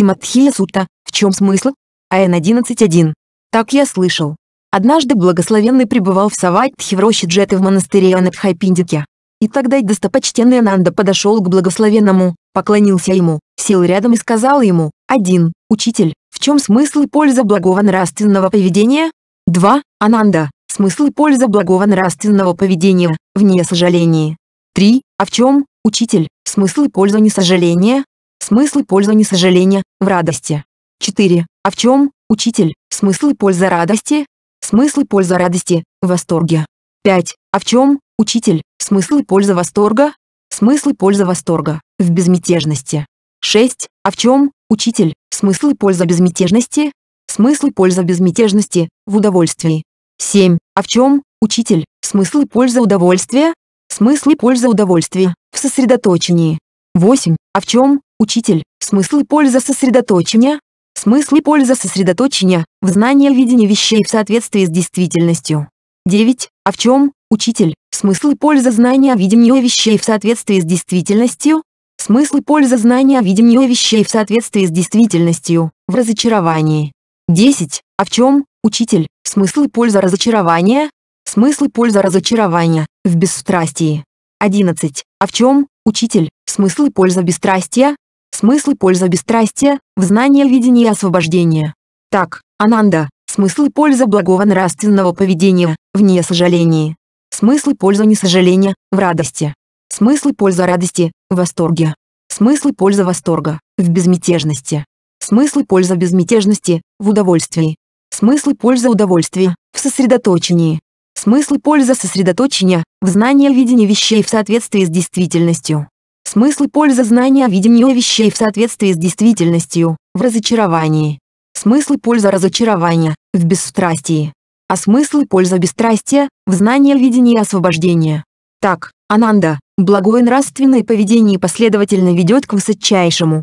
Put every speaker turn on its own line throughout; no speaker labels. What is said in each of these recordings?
Тиматхия Сута. в чем смысл? АН 11.1. Так я слышал. Однажды благословенный пребывал в Саватхи в роще Джеты в монастыре Анатхайпиндике. И тогда достопочтенный Ананда подошел к благословенному, поклонился ему, сел рядом и сказал ему, «Один, учитель, в чем смысл и польза благого нравственного поведения?» «Два, Ананда, смысл и польза благого нравственного поведения, вне сожаления. «Три, а в чем, учитель, смысл и польза несожаления?» Смысл и польза несожаления в радости. 4. А в чем, учитель, смысл и польза радости? Смысл и польза радости в восторге. 5. А в чем, учитель, смысл и польза восторга? Смысл и польза восторга в безмятежности. 6. А в чем, учитель, смысл и польза безмятежности? Смысл и польза безмятежности в удовольствии. 7. А в чем, учитель, смысл и польза удовольствия? Смысл и польза удовольствия в сосредоточении. 8. А в чем, Учитель, смысл и польза сосредоточения? Смысл и польза сосредоточения в знании о видении вещей в соответствии с действительностью. 9. А в чем, учитель, смысл и польза знания о видении вещей в соответствии с действительностью? Смысл и польза знания о видении вещей в соответствии с действительностью, в разочаровании. 10. А в чем, учитель, смысл и польза разочарования? Смысл и польза разочарования, в бесстрастии. 11. А в чем, учитель, смысл и польза бесстрастия? Смысл и польза бесстрастия, в знание, видения и освобождения. Так, Ананда, смысл и польза благого нравственного поведения, вне несожалении. Смысл и польза несожаления, в радости. Смысл и польза радости, в восторге. Смысл и польза восторга, в безмятежности. Смысл и польза безмятежности, в удовольствии. Смысл и польза удовольствия, в сосредоточении. Смысл и польза сосредоточения, в знании видения вещей в соответствии с действительностью. Смысл и польза знания о видении вещей в соответствии с действительностью, в разочаровании. Смысл и польза разочарования, в бесстрастии. А смысл и польза бесстрастия, в знании видения и освобождения. Так, Ананда, благое нравственное поведение последовательно ведет к высочайшему.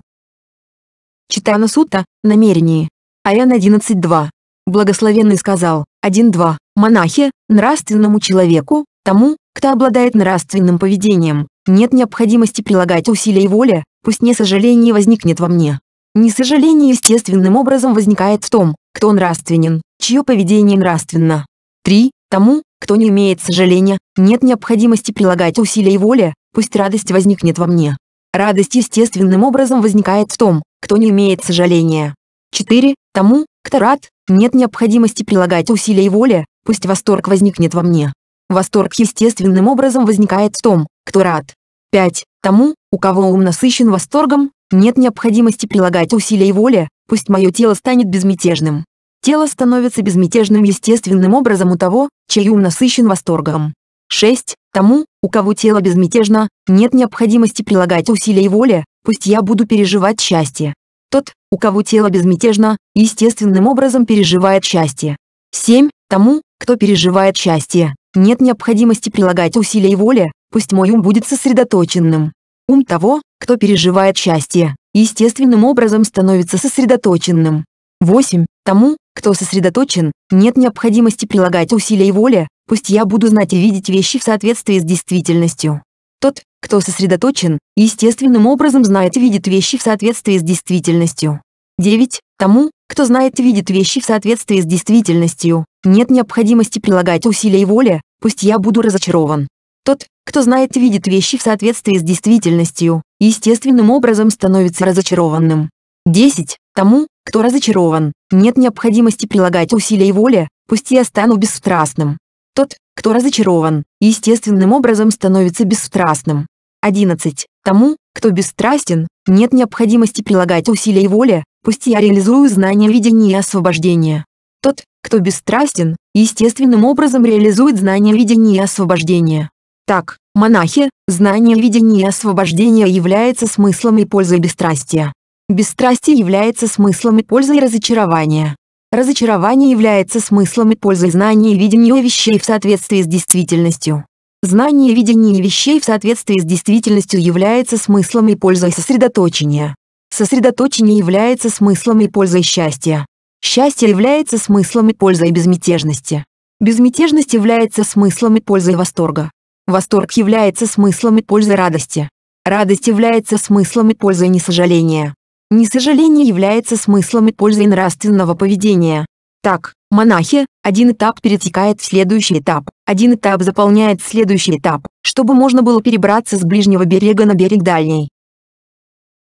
Читана Сута, намерение. Аян 11.2. Благословенный сказал, 1.2, монахи, нравственному человеку, тому, кто обладает нравственным поведением, нет необходимости прилагать усилия и воли, пусть не сожаление возникнет во мне. Несожаление естественным образом возникает в том, кто нравственен, чье поведение нравственно. 3. Тому, кто не имеет сожаления, нет необходимости прилагать усилия и воли, пусть радость возникнет во мне. Радость естественным образом возникает в том, кто не имеет сожаления. 4. Тому, кто рад, нет необходимости прилагать усилия и воли, пусть восторг возникнет во мне. Восторг естественным образом возникает в том, кто рад. 5. Тому, у кого ум насыщен восторгом, нет необходимости прилагать усилий воли, пусть мое тело станет безмятежным. Тело становится безмятежным естественным образом у того, чей ум насыщен восторгом. 6. Тому, у кого тело безмятежно, нет необходимости прилагать усилий воли, пусть я буду переживать счастье. Тот, у кого тело безмятежно, естественным образом переживает счастье. 7. Тому, кто переживает счастье, нет необходимости прилагать усилий воли, Пусть мой ум будет сосредоточенным. Ум того, кто переживает счастье, естественным образом становится сосредоточенным. 8. Тому, кто сосредоточен, нет необходимости прилагать усилия и воли, пусть я буду знать и видеть вещи в соответствии с действительностью. Тот, кто сосредоточен, естественным образом знает и видит вещи в соответствии с действительностью. 9. Тому, кто знает и видит вещи в соответствии с действительностью, нет необходимости прилагать усилия и воли, пусть я буду разочарован. Тот, кто знает и видит вещи в соответствии с действительностью, естественным образом становится разочарованным. 10. Тому, кто разочарован, нет необходимости прилагать усилий воли, пусть я стану бесстрастным. Тот, кто разочарован, естественным образом становится бесстрастным. 11. Тому, кто бесстрастен, нет необходимости прилагать усилий воли, пусть я реализую знания видения и освобождения. Тот, кто бесстрастен, естественным образом реализует знания видения и освобождения. Так, монахи, знание видения освобождения является смыслом и пользой бесстрастия. Бесстрастие является смыслом и пользой разочарования. Разочарование является смыслом и пользой знания и видения вещей в соответствии с действительностью. Знание видения вещей в соответствии с действительностью является смыслом и пользой сосредоточения. Сосредоточение является смыслом и пользой счастья. Счастье является смыслом и пользой безмятежности. Безмятежность является смыслом и пользой восторга. Восторг является смыслом и пользой радости. Радость является смыслом и пользой несожаления. Несожаление является смыслом и пользой нравственного поведения. Так, монахи, один этап перетекает в следующий этап, один этап заполняет следующий этап, чтобы можно было перебраться с ближнего берега на берег дальний.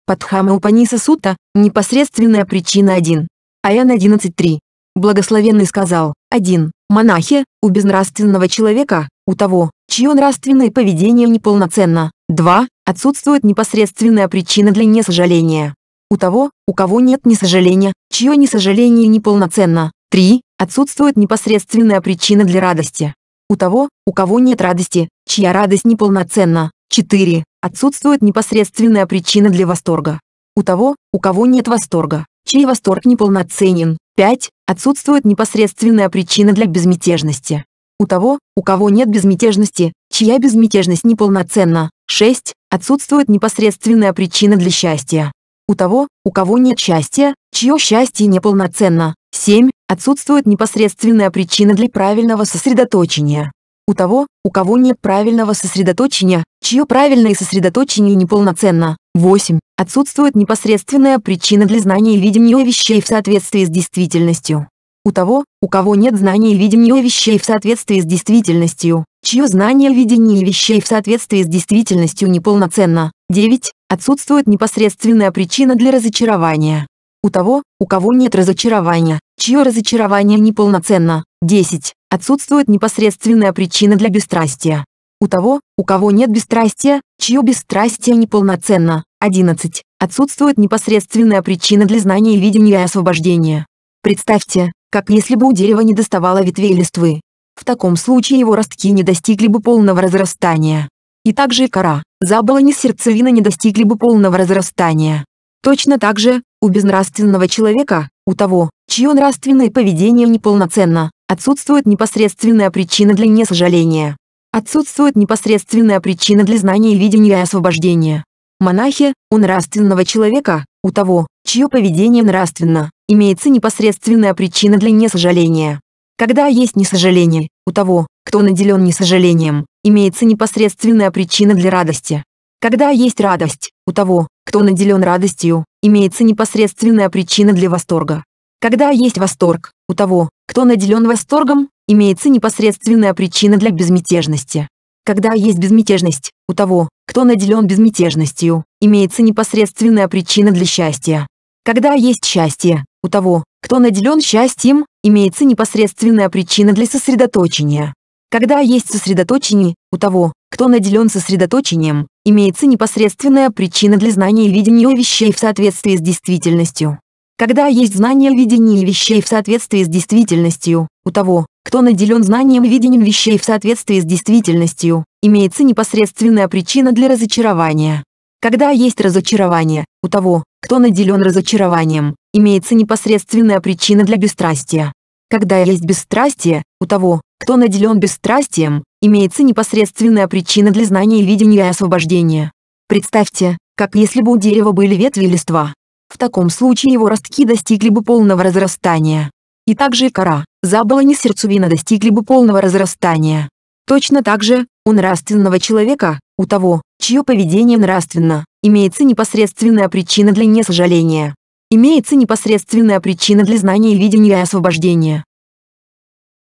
Падхама Упаниса Сута, непосредственная причина 1. Аян 11.3. Благословенный сказал, 1. Монахи, у безнравственного человека, у того, чье нравственное поведение неполноценно. 2. Отсутствует непосредственная причина для несожаления. У того, у кого нет несожаления, чье несожаление неполноценно. 3. Отсутствует непосредственная причина для радости. У того, у кого нет радости, чья радость неполноценна. 4. Отсутствует непосредственная причина для восторга. У того, у кого нет восторга, чей восторг неполноценен. 5. Отсутствует непосредственная причина для безмятежности у того, у кого нет безмятежности, чья безмятежность неполноценна. 6. Отсутствует непосредственная причина для счастья. У того, у кого нет счастья, чье счастье неполноценно. 7. Отсутствует непосредственная причина для правильного сосредоточения. У того, у кого нет правильного сосредоточения, чье правильное сосредоточение неполноценно. 8. Отсутствует непосредственная причина для знания и видения вещей в соответствии с действительностью у того, у кого нет знания и видения вещей в соответствии с действительностью, чье знание и видение вещей в соответствии с действительностью неполноценно. 9. Отсутствует непосредственная причина для разочарования. У того, у кого нет разочарования, чье разочарование неполноценно. 10. Отсутствует непосредственная причина для бесстрастия. У того, у кого нет бесстрастия, чье бесстрастие неполноценно. 11. Отсутствует непосредственная причина для знания и видения и освобождения. Представьте, как если бы у дерева не доставало ветвей листвы. В таком случае его ростки не достигли бы полного разрастания. И также и кора, заболони сердцевина не достигли бы полного разрастания. Точно так же, у безнравственного человека, у того, чье нравственное поведение неполноценно, отсутствует непосредственная причина для несожаления. Отсутствует непосредственная причина для знания и видения и освобождения. Монахи, у нравственного человека, у того, чье поведение нравственно, имеется непосредственная причина для несожаления. Когда есть несожаление, у того, кто наделен несожалением, имеется непосредственная причина для радости. Когда есть радость, у того, кто наделен радостью, имеется непосредственная причина для восторга. Когда есть восторг, у того, кто наделен восторгом, имеется непосредственная причина для безмятежности. Когда есть безмятежность, у того, кто наделен безмятежностью, имеется непосредственная причина для счастья. Когда есть счастье, у того, кто наделен счастьем, имеется непосредственная причина для сосредоточения. Когда есть сосредоточение, у того, кто наделен сосредоточением, имеется непосредственная причина для знания и видения вещей в соответствии с действительностью. Когда есть знание видения вещей в соответствии с действительностью, у того, кто наделен знанием видением вещей в соответствии с действительностью, имеется непосредственная причина для разочарования. Когда есть разочарование, у того, кто наделен разочарованием, имеется непосредственная причина для бесстрастия. Когда есть бесстрастие, у того, кто наделен бесстрастием, имеется непосредственная причина для знания и видения и освобождения. Представьте, как если бы у дерева были ветви и листва. В таком случае его ростки достигли бы полного разрастания. И также и кора, заболони сердцевина достигли бы полного разрастания. Точно так же, у нравственного человека, у того, чье поведение нравственно, Имеется непосредственная причина для несожаления. Имеется непосредственная причина для знания и видения и освобождения.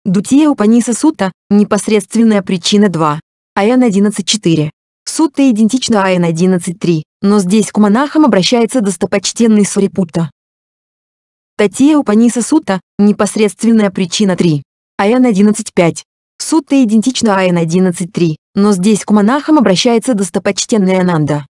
Дутия Упаниса сутта непосредственная причина 2. АН 11.4. Сутта идентична АН 11.3, но здесь к монахам обращается достопочтенный Сурипута. Татия Упаниса сутта непосредственная причина 3. АН 11.5. Сутта идентична АН 11.3, но здесь к монахам обращается достопочтенный Ананда.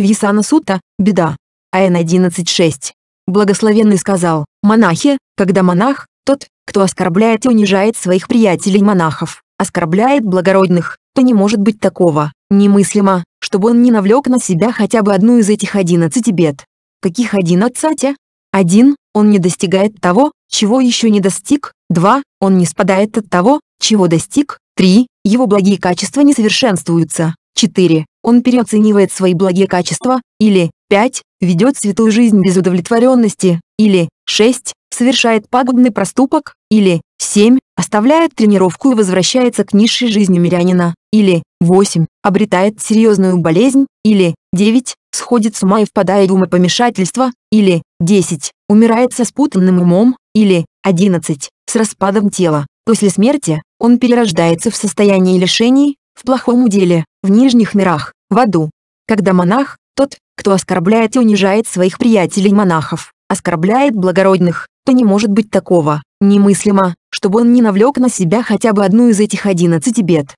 Висана Сутта, беда. АН 11.6. Благословенный сказал, монахи, когда монах, тот, кто оскорбляет и унижает своих приятелей-монахов, оскорбляет благородных, то не может быть такого, немыслимо, чтобы он не навлек на себя хотя бы одну из этих одиннадцати бед. Каких одиннадцати? Один, он не достигает того, чего еще не достиг, два, он не спадает от того, чего достиг, три, его благие качества не совершенствуются, четыре, он переоценивает свои благие качества, или 5. Ведет святую жизнь без удовлетворенности, или 6. Совершает пагубный проступок, или 7. Оставляет тренировку и возвращается к низшей жизни мирянина, или 8. Обретает серьезную болезнь, или 9. Сходит с ума и впадает в умопомешательство, или 10. Умирает со спутанным умом, или 11. С распадом тела. После смерти он перерождается в состоянии лишений, в плохом деле, в нижних мирах в аду. Когда монах, тот, кто оскорбляет и унижает своих приятелей-монахов, оскорбляет благородных, то не может быть такого, немыслимо, чтобы он не навлек на себя хотя бы одну из этих одиннадцати бед.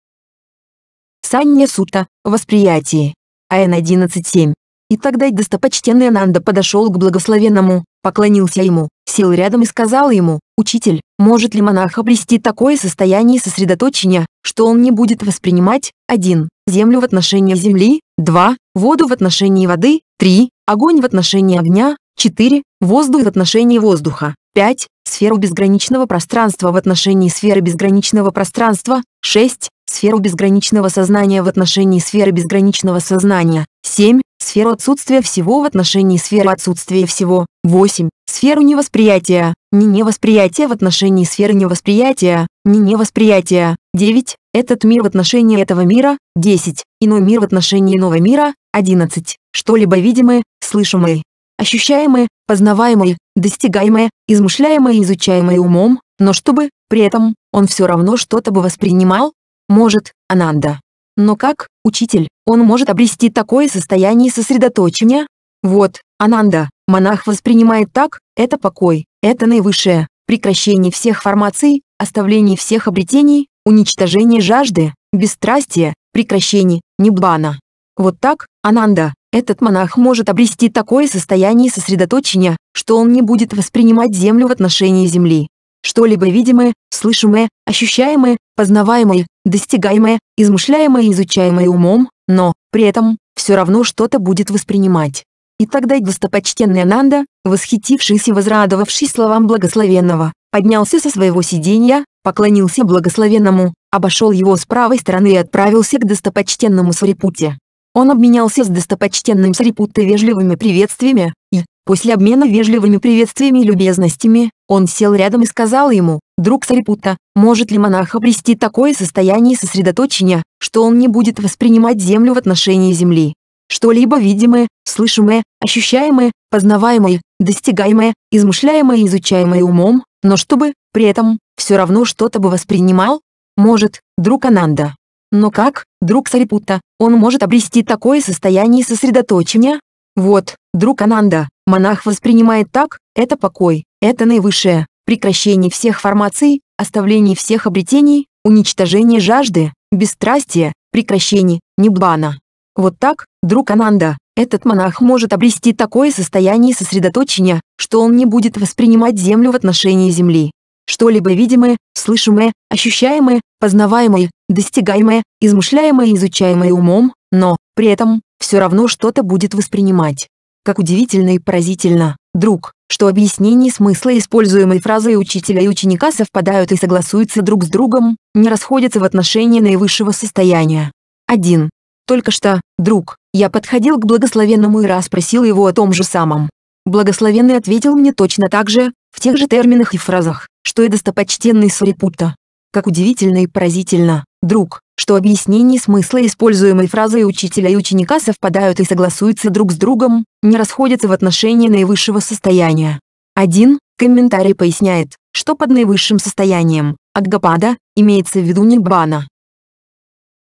Санья Сута, восприятие. АН 11.7. И тогда достопочтенный Ананда подошел к благословенному, поклонился ему, сел рядом и сказал ему, «Учитель, может ли монах обрести такое состояние сосредоточения, что он не будет воспринимать 1. Землю в отношении земли, 2. Воду в отношении воды, 3. Огонь в отношении огня, 4. Воздух в отношении воздуха, 5. Сферу безграничного пространства в отношении сферы безграничного пространства, 6. Сферу безграничного сознания в отношении сферы безграничного сознания, 7. Сферу отсутствия всего в отношении сферы отсутствия всего, 8. Сферу невосприятия, не невосприятия в отношении сферы невосприятия, не невосприятия, 9. Этот мир в отношении этого мира. 10. Иной мир в отношении иного мира. 11. Что-либо видимое, слышимое, ощущаемое, познаваемое, достигаемое, измышляемое и изучаемое умом, но чтобы, при этом, он все равно что-то бы воспринимал? Может, Ананда. Но как, учитель, он может обрести такое состояние сосредоточения? Вот, Ананда, монах воспринимает так, это покой, это наивысшее, прекращение всех формаций, оставление всех обретений, уничтожение жажды, бесстрастие, прекращение, ниббана. Вот так, Ананда, этот монах может обрести такое состояние сосредоточения, что он не будет воспринимать землю в отношении земли. Что-либо видимое, слышимое, ощущаемое, познаваемое, достигаемое, измышляемое и изучаемое умом, но, при этом, все равно что-то будет воспринимать. И тогда достопочтенный Ананда, восхитившись и возрадовавшись словам благословенного, поднялся со своего сиденья, поклонился благословенному, обошел его с правой стороны и отправился к достопочтенному Сарипуте. Он обменялся с достопочтенным Сарипутой вежливыми приветствиями, и, после обмена вежливыми приветствиями и любезностями, он сел рядом и сказал ему, «Друг Сарипута, может ли монах обрести такое состояние сосредоточения, что он не будет воспринимать землю в отношении земли?» Что-либо видимое, слышимое, ощущаемое, познаваемое, достигаемое, измышляемое и изучаемое умом, но чтобы, при этом, все равно что-то бы воспринимал? Может, друг Ананда. Но как, друг Сарипутта, он может обрести такое состояние сосредоточения? Вот, друг Ананда, монах воспринимает так, это покой, это наивысшее, прекращение всех формаций, оставление всех обретений, уничтожение жажды, бесстрастие, прекращение, небана. Вот так, друг Ананда, этот монах может обрести такое состояние сосредоточения, что он не будет воспринимать Землю в отношении Земли. Что-либо видимое, слышимое, ощущаемое, познаваемое, достигаемое, измышляемое и изучаемое умом, но, при этом, все равно что-то будет воспринимать. Как удивительно и поразительно, друг, что объяснение смысла используемой фразы учителя и ученика совпадают и согласуются друг с другом, не расходятся в отношении наивысшего состояния. 1. Только что, друг, я подходил к благословенному и расспросил его о том же самом. Благословенный ответил мне точно так же, в тех же терминах и фразах, что и достопочтенный Сарипутта. Как удивительно и поразительно, друг, что объяснение смысла используемой фразы учителя и ученика совпадают и согласуются друг с другом, не расходятся в отношении наивысшего состояния. Один комментарий поясняет, что под наивысшим состоянием Аггапада имеется в виду Ниббана.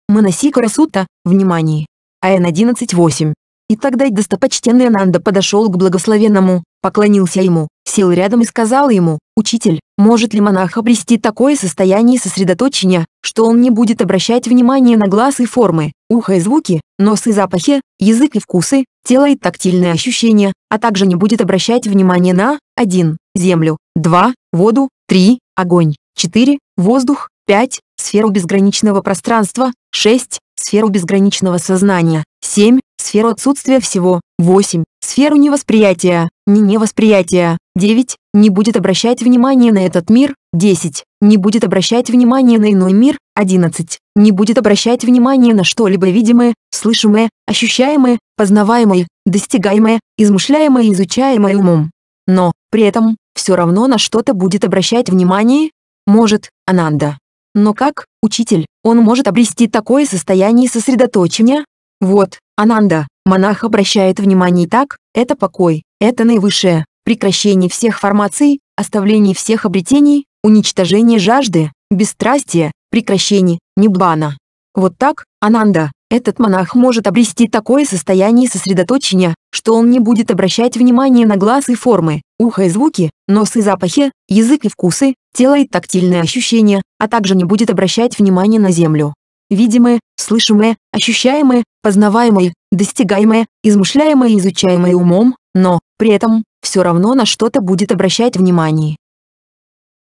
Манасикара Сутта, внимание, АН-11-8. И тогда достопочтенный Ананда подошел к благословенному, поклонился ему, сел рядом и сказал ему, «Учитель, может ли монах обрести такое состояние сосредоточения, что он не будет обращать внимание на глаз и формы, ухо и звуки, нос и запахи, язык и вкусы, тело и тактильные ощущения, а также не будет обращать внимание на 1. землю, 2. воду, 3. огонь, 4. воздух, 5. Сферу безграничного пространства. 6. Сферу безграничного сознания. 7. Сферу отсутствия всего. 8. Сферу невосприятия. Не невосприятия. 9. Не будет обращать внимание на этот мир. 10. Не будет обращать внимание на иной мир. 11. Не будет обращать внимание на что-либо видимое, слышимое, ощущаемое, познаваемое, достигаемое, измышляемое и изучаемое умом. Но, при этом, все равно на что-то будет обращать внимание, может, Ананда. Но как, учитель, он может обрести такое состояние сосредоточения? Вот, Ананда, монах обращает внимание так, это покой, это наивысшее, прекращение всех формаций, оставление всех обретений, уничтожение жажды, бесстрастие, прекращение, небана. Вот так, Ананда, этот монах может обрести такое состояние сосредоточения, что он не будет обращать внимания на глаз и формы, ухо и звуки, нос и запахи, язык и вкусы, тело и тактильные ощущения, а также не будет обращать внимания на землю. Видимое, слышимое, ощущаемое, познаваемое, достигаемое, измышляемое и изучаемое умом, но, при этом, все равно на что-то будет обращать внимание.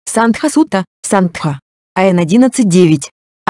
Сандха Сутта, Сандха. АН 11.9.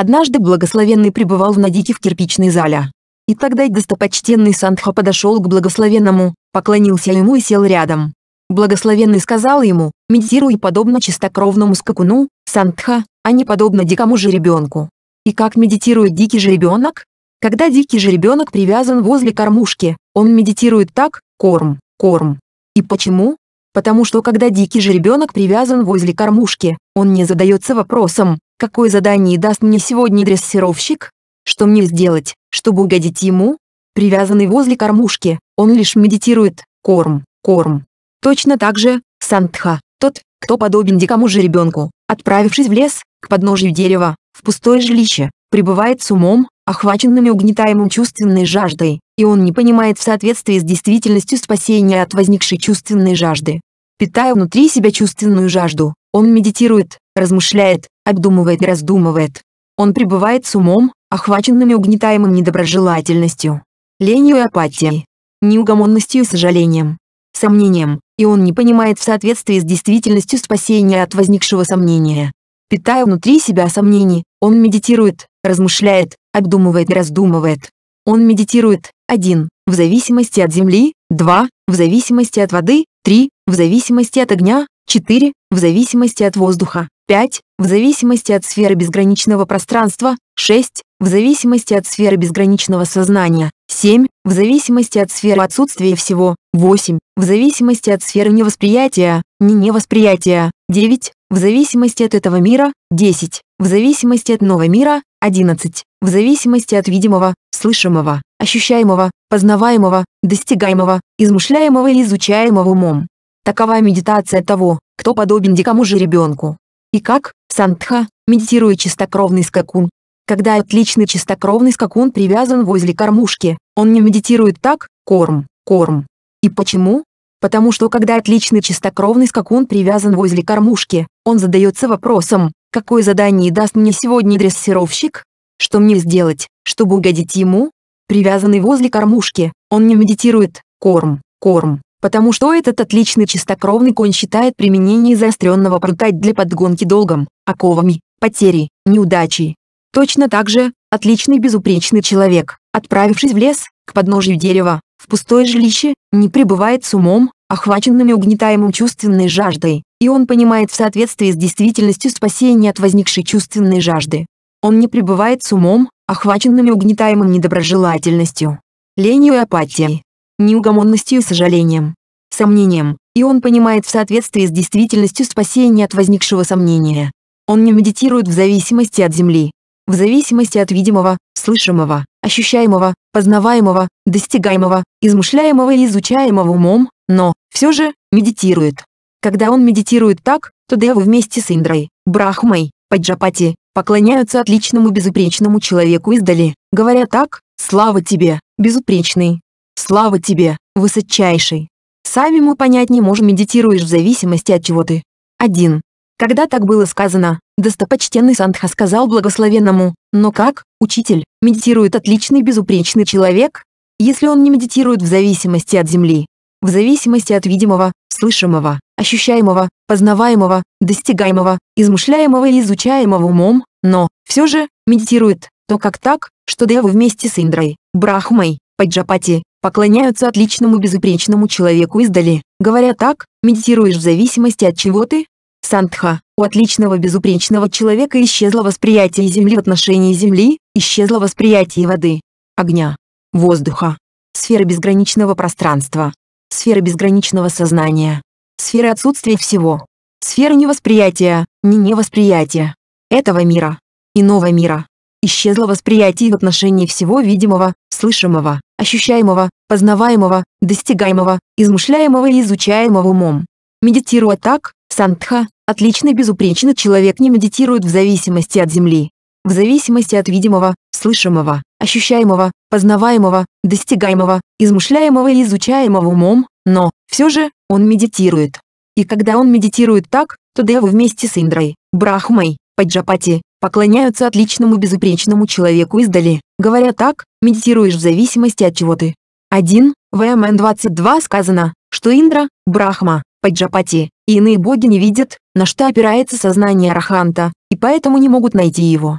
Однажды благословенный пребывал в Надике в кирпичной зале. И тогда достопочтенный Сандха подошел к благословенному, поклонился ему и сел рядом. Благословенный сказал ему, медитируй подобно чистокровному скакуну, Сандха, а не подобно дикому жеребенку. И как медитирует дикий жеребенок? Когда дикий жеребенок привязан возле кормушки, он медитирует так, корм, корм. И почему? Потому что когда дикий жеребенок привязан возле кормушки, он не задается вопросом, какое задание даст мне сегодня дрессировщик? Что мне сделать, чтобы угодить ему? Привязанный возле кормушки, он лишь медитирует, корм, корм. Точно так же, Сандха, тот, кто подобен дикому же ребенку, отправившись в лес, к подножию дерева, в пустое жилище, пребывает с умом, охваченным и угнетаемым чувственной жаждой, и он не понимает в соответствии с действительностью спасения от возникшей чувственной жажды. Питая внутри себя чувственную жажду, он медитирует, размышляет, обдумывает и раздумывает. Он пребывает с умом, охваченным и угнетаемым недоброжелательностью, ленью и апатией, неугомонностью и сожалением, сомнением, и он не понимает в соответствии с действительностью спасения от возникшего сомнения. Питая внутри себя сомнений, он медитирует, размышляет, обдумывает и раздумывает. Он медитирует, 1. В зависимости от земли, 2. В зависимости от воды, 3. В зависимости от огня, 4 в зависимости от воздуха, 5 в зависимости от сферы безграничного пространства, 6 в зависимости от сферы безграничного сознания, 7 в зависимости от сферы отсутствия всего, 8 в зависимости от сферы невосприятия, не невосприятия, 9 в зависимости от этого мира, 10 в зависимости от нового мира, 11 в зависимости от видимого, слышимого, ощущаемого, познаваемого, достигаемого, измышляемого и изучаемого умом. Такова медитация того, кто подобен дикому же ребенку. И как, Сандха, медитирует чистокровный скакун. Когда отличный чистокровный скакун привязан возле кормушки, он не медитирует так, корм, корм. И почему? Потому что когда отличный чистокровный скакун привязан возле кормушки, он задается вопросом, какое задание даст мне сегодня дрессировщик? Что мне сделать, чтобы угодить ему? Привязанный возле кормушки, он не медитирует, корм, корм потому что этот отличный чистокровный конь считает применение заостренного прута для подгонки долгом, оковами, потерей, неудачей. Точно так же, отличный безупречный человек, отправившись в лес, к подножию дерева, в пустое жилище, не пребывает с умом, охваченным и угнетаемым чувственной жаждой, и он понимает в соответствии с действительностью спасение от возникшей чувственной жажды. Он не пребывает с умом, охваченным и угнетаемым недоброжелательностью, ленью и апатией неугомонностью и сожалением, сомнением, и он понимает в соответствии с действительностью спасение от возникшего сомнения. Он не медитирует в зависимости от Земли, в зависимости от видимого, слышимого, ощущаемого, познаваемого, достигаемого, измышляемого и изучаемого умом, но, все же, медитирует. Когда он медитирует так, то Девы вместе с Индрой, Брахмой, Паджапати, поклоняются отличному безупречному человеку издали, говоря так, «Слава тебе, безупречный, Слава тебе, высочайший! Сами мы понять не можем, медитируешь в зависимости от чего ты. 1. Когда так было сказано, достопочтенный Сандха сказал благословенному, но как, учитель, медитирует отличный безупречный человек, если он не медитирует в зависимости от земли, в зависимости от видимого, слышимого, ощущаемого, познаваемого, достигаемого, измышляемого и изучаемого умом, но, все же, медитирует, то как так, что Девы вместе с Индрой, Брахмой, Паджапати, поклоняются отличному безупречному человеку издали, говоря так, медитируешь в зависимости от чего ты? Сандха, у отличного безупречного человека исчезло восприятие земли в отношении земли, исчезло восприятие воды, огня, воздуха, сферы безграничного пространства, сферы безграничного сознания, сферы отсутствия всего, сферы невосприятия, не невосприятия этого мира, иного мира. Исчезло восприятие в отношении всего видимого, слышимого, ощущаемого, познаваемого, достигаемого, измышляемого и изучаемого умом. Медитируя так, сандха, отличный безупречный человек не медитирует в зависимости от земли. В зависимости от видимого, слышимого, ощущаемого, познаваемого, достигаемого, измышляемого и изучаемого умом, но, все же, он медитирует. И когда он медитирует так, то Деву вместе с Индрой, Брахмой, Паджапати, поклоняются отличному безупречному человеку издали, говоря так, медитируешь в зависимости от чего ты. 1. ВМН 22 сказано, что Индра, Брахма, Паджапати и иные боги не видят, на что опирается сознание Араханта, и поэтому не могут найти его.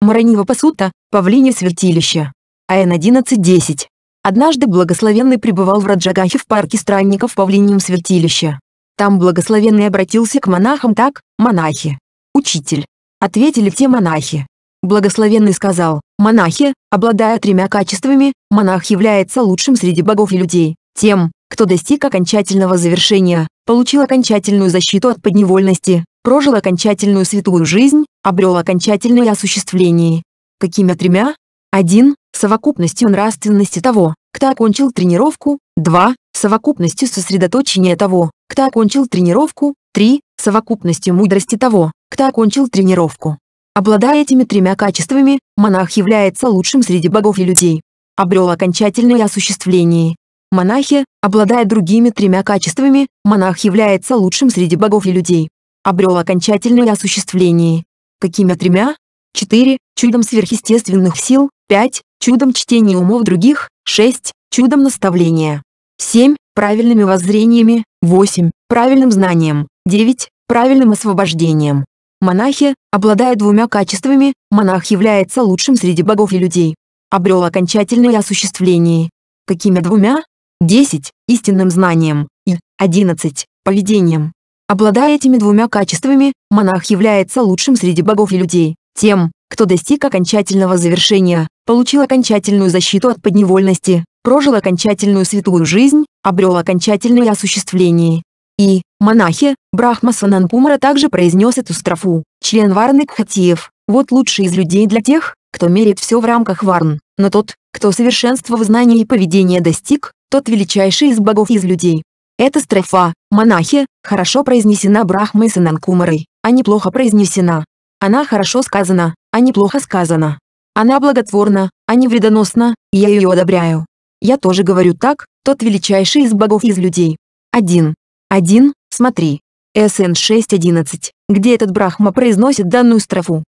Маранива Пасута, Павлине святилище. АН 11.10. Однажды благословенный пребывал в Раджагахе в парке странников в Павлиньем Там благословенный обратился к монахам так, монахи. Учитель, ответили те монахи. Благословенный сказал, монахи, обладая тремя качествами, монах является лучшим среди богов и людей, тем, кто достиг окончательного завершения, получил окончательную защиту от подневольности, прожил окончательную святую жизнь, обрел окончательное осуществление. Какими тремя? 1. Совокупностью нравственности того, кто окончил тренировку. 2. Совокупностью сосредоточения того, кто окончил тренировку. 3 совокупностью мудрости того, кто окончил тренировку. Обладая этими тремя качествами, монах является лучшим среди богов и людей. Обрел окончательное осуществление. Монахи, обладая другими тремя качествами, монах является лучшим среди богов и людей. Обрел окончательное осуществление. Какими тремя? 4. Чудом сверхъестественных сил. 5. Чудом чтения умов других. 6. Чудом наставления. 7. Правильными воззрениями. 8. Правильным знанием. 9. Правильным освобождением. Монахи, обладая двумя качествами, монах является лучшим среди богов и людей. Обрел окончательное осуществление. Какими двумя? 10. Истинным знанием и 11. Поведением. Обладая этими двумя качествами, монах является лучшим среди богов и людей, тем, кто достиг окончательного завершения, получил окончательную защиту от подневольности, прожил окончательную святую жизнь, обрел окончательное осуществление, и, монахи, Брахма Сананпумара также произнес эту строфу, член варны Кхатиев, вот лучший из людей для тех, кто мерит все в рамках варн, но тот, кто совершенство в знании и поведении достиг, тот величайший из богов из людей. Эта строфа, монахи, хорошо произнесена Брахмой Сананкумарой, а неплохо произнесена. Она хорошо сказана, а неплохо сказана. Она благотворна, а не вредоносна, и я ее одобряю. Я тоже говорю так, тот величайший из богов из людей. 1. 1. Смотри. СН 6.11, где этот Брахма произносит данную строфу.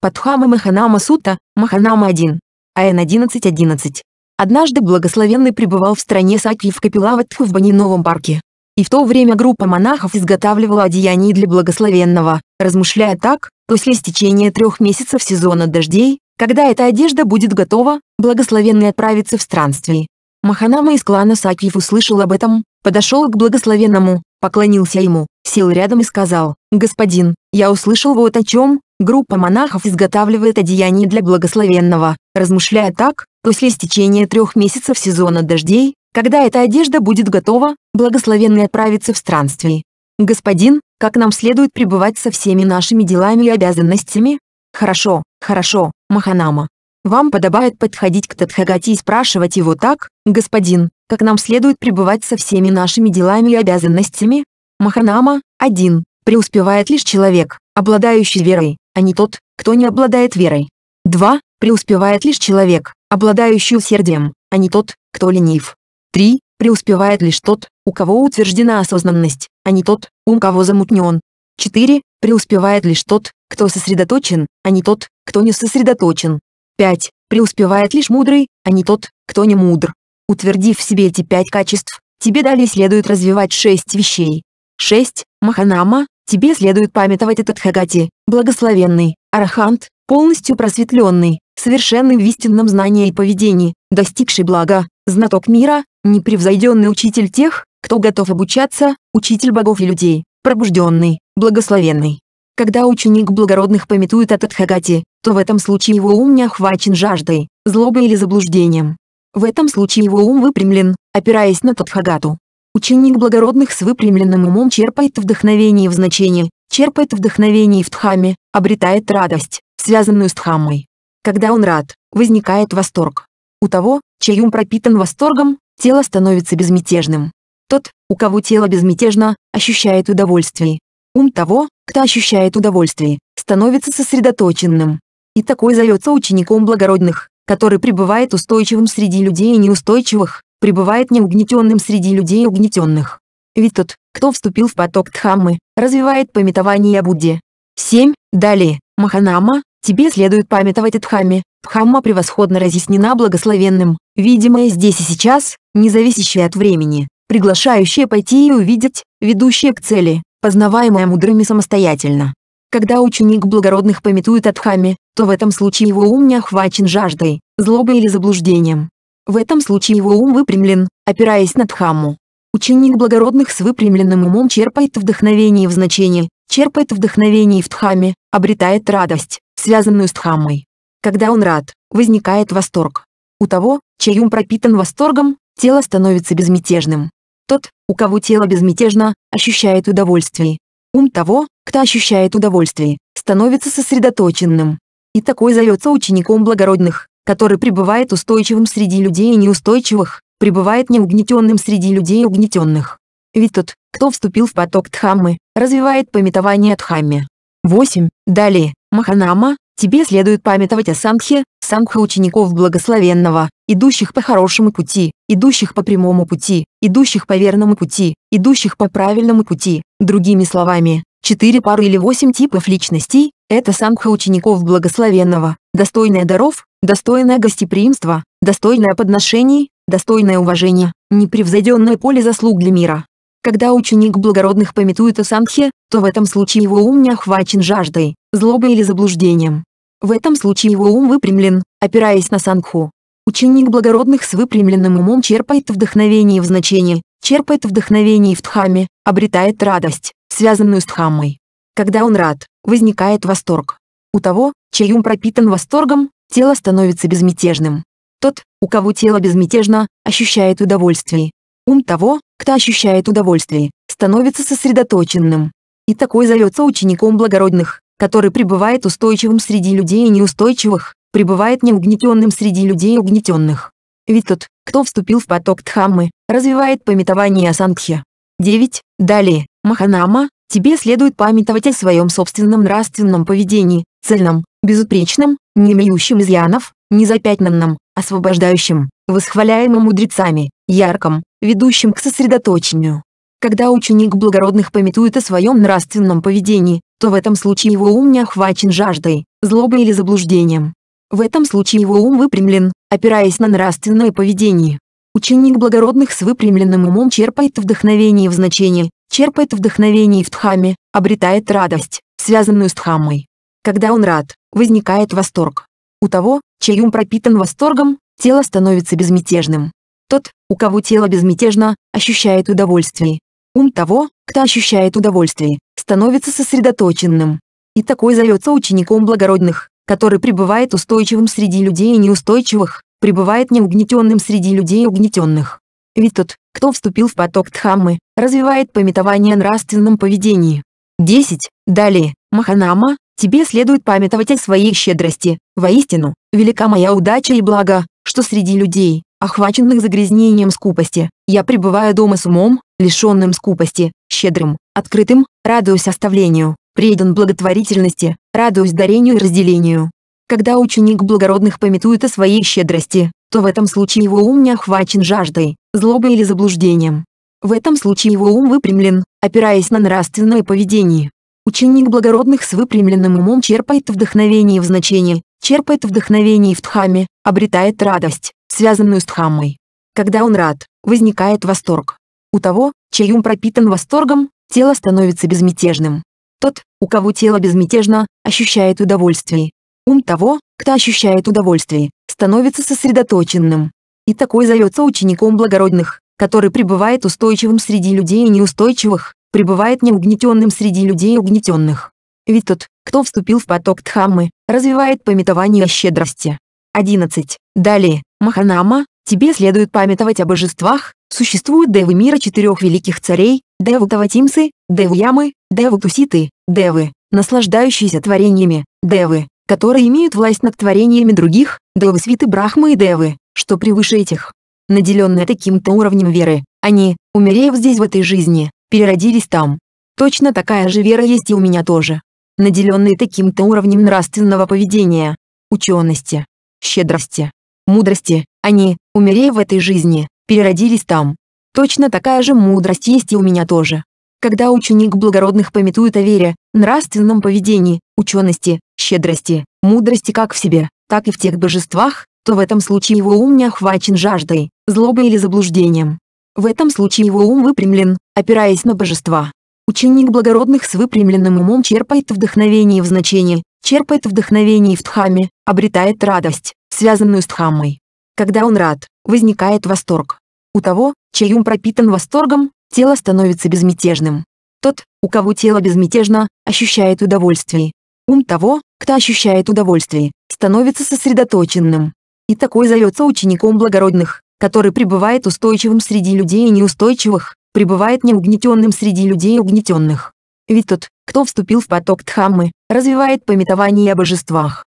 Падхама Маханама Сута, Маханама 1. АН 11.11. Однажды благословенный пребывал в стране Саки в Капилаватху в Баниновом парке. И в то время группа монахов изготавливала одеяния для благословенного, размышляя так, после стечения трех месяцев сезона дождей, когда эта одежда будет готова, благословенный отправится в странствие. Маханама из клана Сакьев услышал об этом, подошел к благословенному, поклонился ему, сел рядом и сказал, «Господин, я услышал вот о чем, группа монахов изготавливает одеяние для благословенного, размышляя так, после истечения трех месяцев сезона дождей, когда эта одежда будет готова, благословенный отправится в странствие. Господин, как нам следует пребывать со всеми нашими делами и обязанностями? Хорошо, хорошо, Маханама, вам подобает подходить к Тадхагате и спрашивать его так, «Господин, как нам следует пребывать со всеми нашими делами и обязанностями?» Маханама, 1. Преуспевает лишь человек, обладающий верой, а не тот, кто не обладает верой. 2. Преуспевает лишь человек, обладающий усердием, а не тот, кто ленив. 3. Преуспевает лишь тот, у кого утверждена осознанность, а не тот, ум кого замутнен. 4. Преуспевает лишь тот, кто сосредоточен, а не тот, кто не сосредоточен. 5. Преуспевает лишь мудрый, а не тот, кто не мудр. Утвердив в себе эти пять качеств, тебе далее следует развивать шесть вещей. 6. Маханама, тебе следует памятовать этот Хагати, благословенный, арахант, полностью просветленный, совершенный в истинном знании и поведении, достигший блага, знаток мира, непревзойденный учитель тех, кто готов обучаться, учитель богов и людей, пробужденный, благословенный. Когда ученик благородных пометует от Адхагати, то в этом случае его ум не охвачен жаждой, злобой или заблуждением. В этом случае его ум выпрямлен, опираясь на Тадхагату. Ученик благородных с выпрямленным умом черпает вдохновение в значении, черпает вдохновение в Дхаме, обретает радость, связанную с Дхаммой. Когда он рад, возникает восторг. У того, чей ум пропитан восторгом, тело становится безмятежным. Тот, у кого тело безмятежно, ощущает удовольствие. Ум того, кто ощущает удовольствие, становится сосредоточенным. И такой зовется учеником благородных, который пребывает устойчивым среди людей неустойчивых, пребывает неугнетенным среди людей угнетенных. Ведь тот, кто вступил в поток Дхаммы, развивает пометование о Будде. 7. Далее, Маханама, тебе следует памятовать о Дхамме. Дхамма превосходно разъяснена благословенным, видимое здесь и сейчас, не зависящее от времени, приглашающее пойти и увидеть, ведущее к цели, познаваемая мудрыми самостоятельно. Когда ученик благородных пометует от хами, то в этом случае его ум не охвачен жаждой, злобой или заблуждением. В этом случае его ум выпрямлен, опираясь на дхамму. Ученик благородных с выпрямленным умом черпает вдохновение в значении, черпает вдохновение в дхамме, обретает радость, связанную с дхаммой. Когда он рад, возникает восторг. У того, чей ум пропитан восторгом, тело становится безмятежным тот, у кого тело безмятежно, ощущает удовольствие. Ум того, кто ощущает удовольствие, становится сосредоточенным. И такой зовется учеником благородных, который пребывает устойчивым среди людей неустойчивых, пребывает неугнетенным среди людей угнетенных. Ведь тот, кто вступил в поток Дхаммы, развивает пометование Дхамме. 8. Далее, Маханама, тебе следует памятовать о Сангхе, Сангха учеников благословенного, идущих по хорошему пути, идущих по прямому пути, идущих по верному пути, идущих по правильному пути. Другими словами, четыре пары или восемь типов личностей – это Сангха учеников благословенного, достойная даров, достойное гостеприимства, достойное подношений, достойное уважение, непревзойденное поле заслуг для мира. Когда ученик благородных пометует о Сангхе, то в этом случае его ум не охвачен жаждой, злобой или заблуждением. В этом случае его ум выпрямлен, опираясь на сангху. Ученик благородных с выпрямленным умом черпает вдохновение в значении, черпает вдохновение в дхаме, обретает радость, связанную с дхаммой. Когда он рад, возникает восторг. У того, чей ум пропитан восторгом, тело становится безмятежным. Тот, у кого тело безмятежно, ощущает удовольствие. Ум того, кто ощущает удовольствие, становится сосредоточенным. И такой зовется учеником благородных который пребывает устойчивым среди людей неустойчивых, пребывает неугнетенным среди людей угнетенных. Ведь тот, кто вступил в поток Дхаммы, развивает пометование Асангхи. 9. Далее, Маханама, тебе следует памятовать о своем собственном нравственном поведении, цельном, безупречном, не имеющем изъянов, незапятнанном, освобождающем, восхваляемым мудрецами, ярком, ведущим к сосредоточению, когда ученик благородных пометует о своем нравственном поведении, то в этом случае его ум не охвачен жаждой, злобой или заблуждением. В этом случае его ум выпрямлен, опираясь на нравственное поведение. Ученик благородных с выпрямленным умом черпает вдохновение в значении, черпает вдохновение в Дхаме, обретает радость, связанную с Дхаммой. Когда он рад, возникает восторг. У того, чей ум пропитан восторгом, тело становится безмятежным. Тот, у кого тело безмятежно, ощущает удовольствие. Ум того, кто ощущает удовольствие, становится сосредоточенным. И такой зовется учеником благородных, который пребывает устойчивым среди людей неустойчивых, пребывает неугнетенным среди людей угнетенных. Ведь тот, кто вступил в поток Дхаммы, развивает пометование о нравственном поведении. 10. Далее, Маханама, тебе следует памятовать о своей щедрости. Воистину, велика моя удача и благо, что среди людей, охваченных загрязнением скупости, я пребываю дома с умом, лишенным скупости, щедрым, открытым, радуюсь оставлению, предан благотворительности, радуюсь дарению и разделению. Когда ученик благородных пометует о своей щедрости, то в этом случае его ум не охвачен жаждой, злобой или заблуждением. В этом случае его ум выпрямлен, опираясь на нравственное поведение. Ученик благородных с выпрямленным умом черпает вдохновение в значении, черпает вдохновение в тхаме, обретает радость, связанную с тхамой. Когда он рад, возникает восторг. У того, чей ум пропитан восторгом, тело становится безмятежным. Тот, у кого тело безмятежно, ощущает удовольствие. Ум того, кто ощущает удовольствие, становится сосредоточенным. И такой зовется учеником благородных, который пребывает устойчивым среди людей неустойчивых, пребывает неугнетенным среди людей угнетенных. Ведь тот, кто вступил в поток Дхаммы, развивает пометование щедрости. 11. Далее, Маханама, Тебе следует памятовать о божествах, существуют девы мира четырех великих царей, девы Таватимсы, девы Ямы, девы Туситы, девы, наслаждающиеся творениями, девы, которые имеют власть над творениями других, девы свиты Брахмы и девы, что превыше этих. Наделенные таким-то уровнем веры, они, умерев здесь в этой жизни, переродились там. Точно такая же вера есть и у меня тоже. Наделенные таким-то уровнем нравственного поведения, учености, щедрости, мудрости, они, умерев в этой жизни, переродились там. Точно такая же мудрость есть и у меня тоже. Когда ученик благородных пометует о вере, нравственном поведении, учености, щедрости, мудрости как в себе, так и в тех божествах, то в этом случае его ум не охвачен жаждой, злобой или заблуждением. В этом случае его ум выпрямлен, опираясь на божества. Ученик благородных с выпрямленным умом черпает вдохновение в значении, черпает вдохновение в тхаме, обретает радость связанную с Дхаммой. Когда он рад, возникает восторг. У того, чей ум пропитан восторгом, тело становится безмятежным. Тот, у кого тело безмятежно, ощущает удовольствие. Ум того, кто ощущает удовольствие, становится сосредоточенным. И такой зовется учеником благородных, который пребывает устойчивым среди людей неустойчивых, пребывает неугнетенным среди людей угнетенных. Ведь тот, кто вступил в поток Дхаммы, развивает пометование о божествах.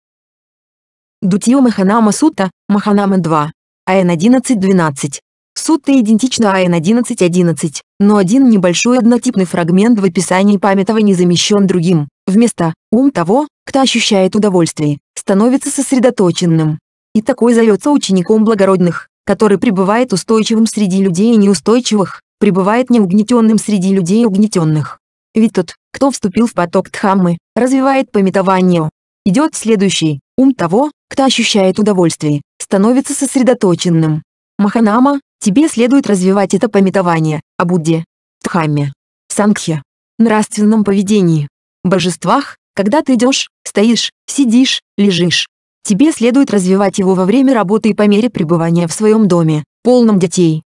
Дутио Маханама Сута, Маханама 2, а АН 11-12. Сутта идентична АН 11-11, но один небольшой однотипный фрагмент в описании не замещен другим. Вместо «ум того, кто ощущает удовольствие, становится сосредоточенным». И такой зовется учеником благородных, который пребывает устойчивым среди людей неустойчивых, пребывает неугнетенным среди людей угнетенных. Ведь тот, кто вступил в поток Дхаммы, развивает пометование, идет следующий. Ум того, кто ощущает удовольствие, становится сосредоточенным. Маханама, тебе следует развивать это пометование о Будде, Дхамме, Сангхе, нравственном поведении, божествах, когда ты идешь, стоишь, сидишь, лежишь. Тебе следует развивать его во время работы и по мере пребывания в своем доме, полном детей.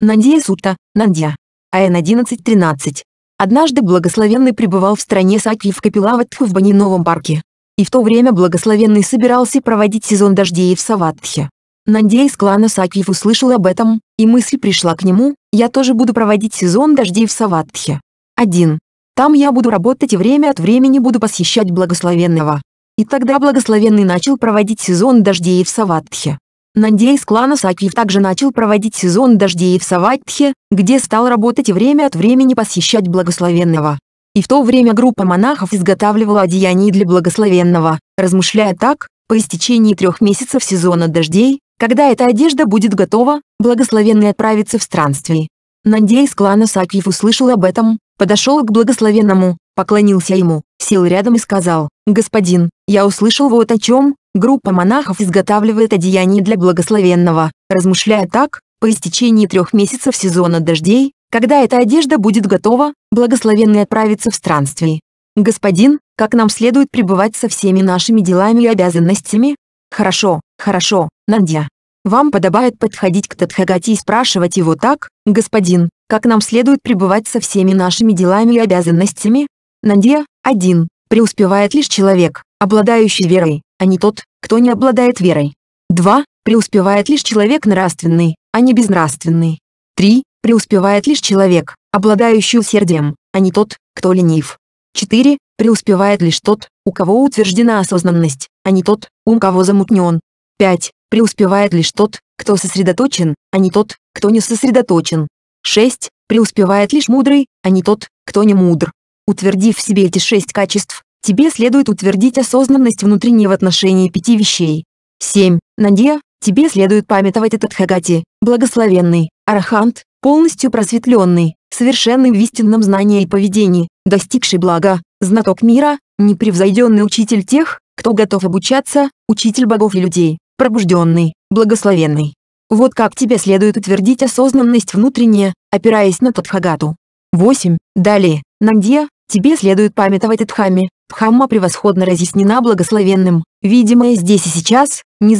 Нандия сутта, Нандья. АН 11.13. Однажды благословенный пребывал в стране Саки в Капилаватху в Баниновом парке. И в то время благословенный собирался проводить сезон дождей в Саватхе. Нандей из клана Сакиев услышал об этом, и мысль пришла к нему, я тоже буду проводить сезон дождей в Саватхе. 1. Там я буду работать и время от времени буду посещать благословенного. И тогда благословенный начал проводить сезон дождей в Саватхе. Нандей из клана Сакиев также начал проводить сезон дождей в Саватхе, где стал работать и время от времени посещать благословенного. И в то время группа монахов изготавливала одеяния для благословенного, размышляя так, по истечении трех месяцев сезона дождей, когда эта одежда будет готова, благословенный отправится в странствие. Нандей из клана Сакиев услышал об этом, подошел к благословенному, поклонился ему, сел рядом и сказал, «Господин, я услышал вот о чем, Группа монахов изготавливает одеяние для благословенного, размышляя так, по истечении трех месяцев сезона дождей, когда эта одежда будет готова, благословенный отправится в странствие. Господин, как нам следует пребывать со всеми нашими делами и обязанностями? Хорошо, хорошо, Нандя. Вам подобает подходить к Тадхагати и спрашивать его так, господин, как нам следует пребывать со всеми нашими делами и обязанностями? Нандия, один, преуспевает лишь человек, обладающий верой, а не тот, кто не обладает верой. 2. Преуспевает лишь человек нравственный, а не безнравственный. 3. Преуспевает лишь человек, обладающий усердием, а не тот, кто ленив. 4. Преуспевает лишь тот, у кого утверждена осознанность, а не тот, у кого замутнен. 5. Преуспевает лишь тот, кто сосредоточен, а не тот, кто не сосредоточен. 6. Преуспевает лишь мудрый, а не тот, кто не мудр. Утвердив в себе эти шесть качеств, Тебе следует утвердить осознанность внутренней в отношении пяти вещей. 7. Надея, тебе следует памятовать этот Хагати, благословенный, арахант, полностью просветленный, совершенный в истинном знании и поведении, достигший блага, знаток мира, непревзойденный учитель тех, кто готов обучаться, учитель богов и людей, пробужденный, благословенный. Вот как тебе следует утвердить осознанность внутренняя, опираясь на тот хагату. 8. Далее, Нандия, тебе следует памятовать Эдхами, Дхамма превосходно разъяснена благословенным, видимое здесь и сейчас, не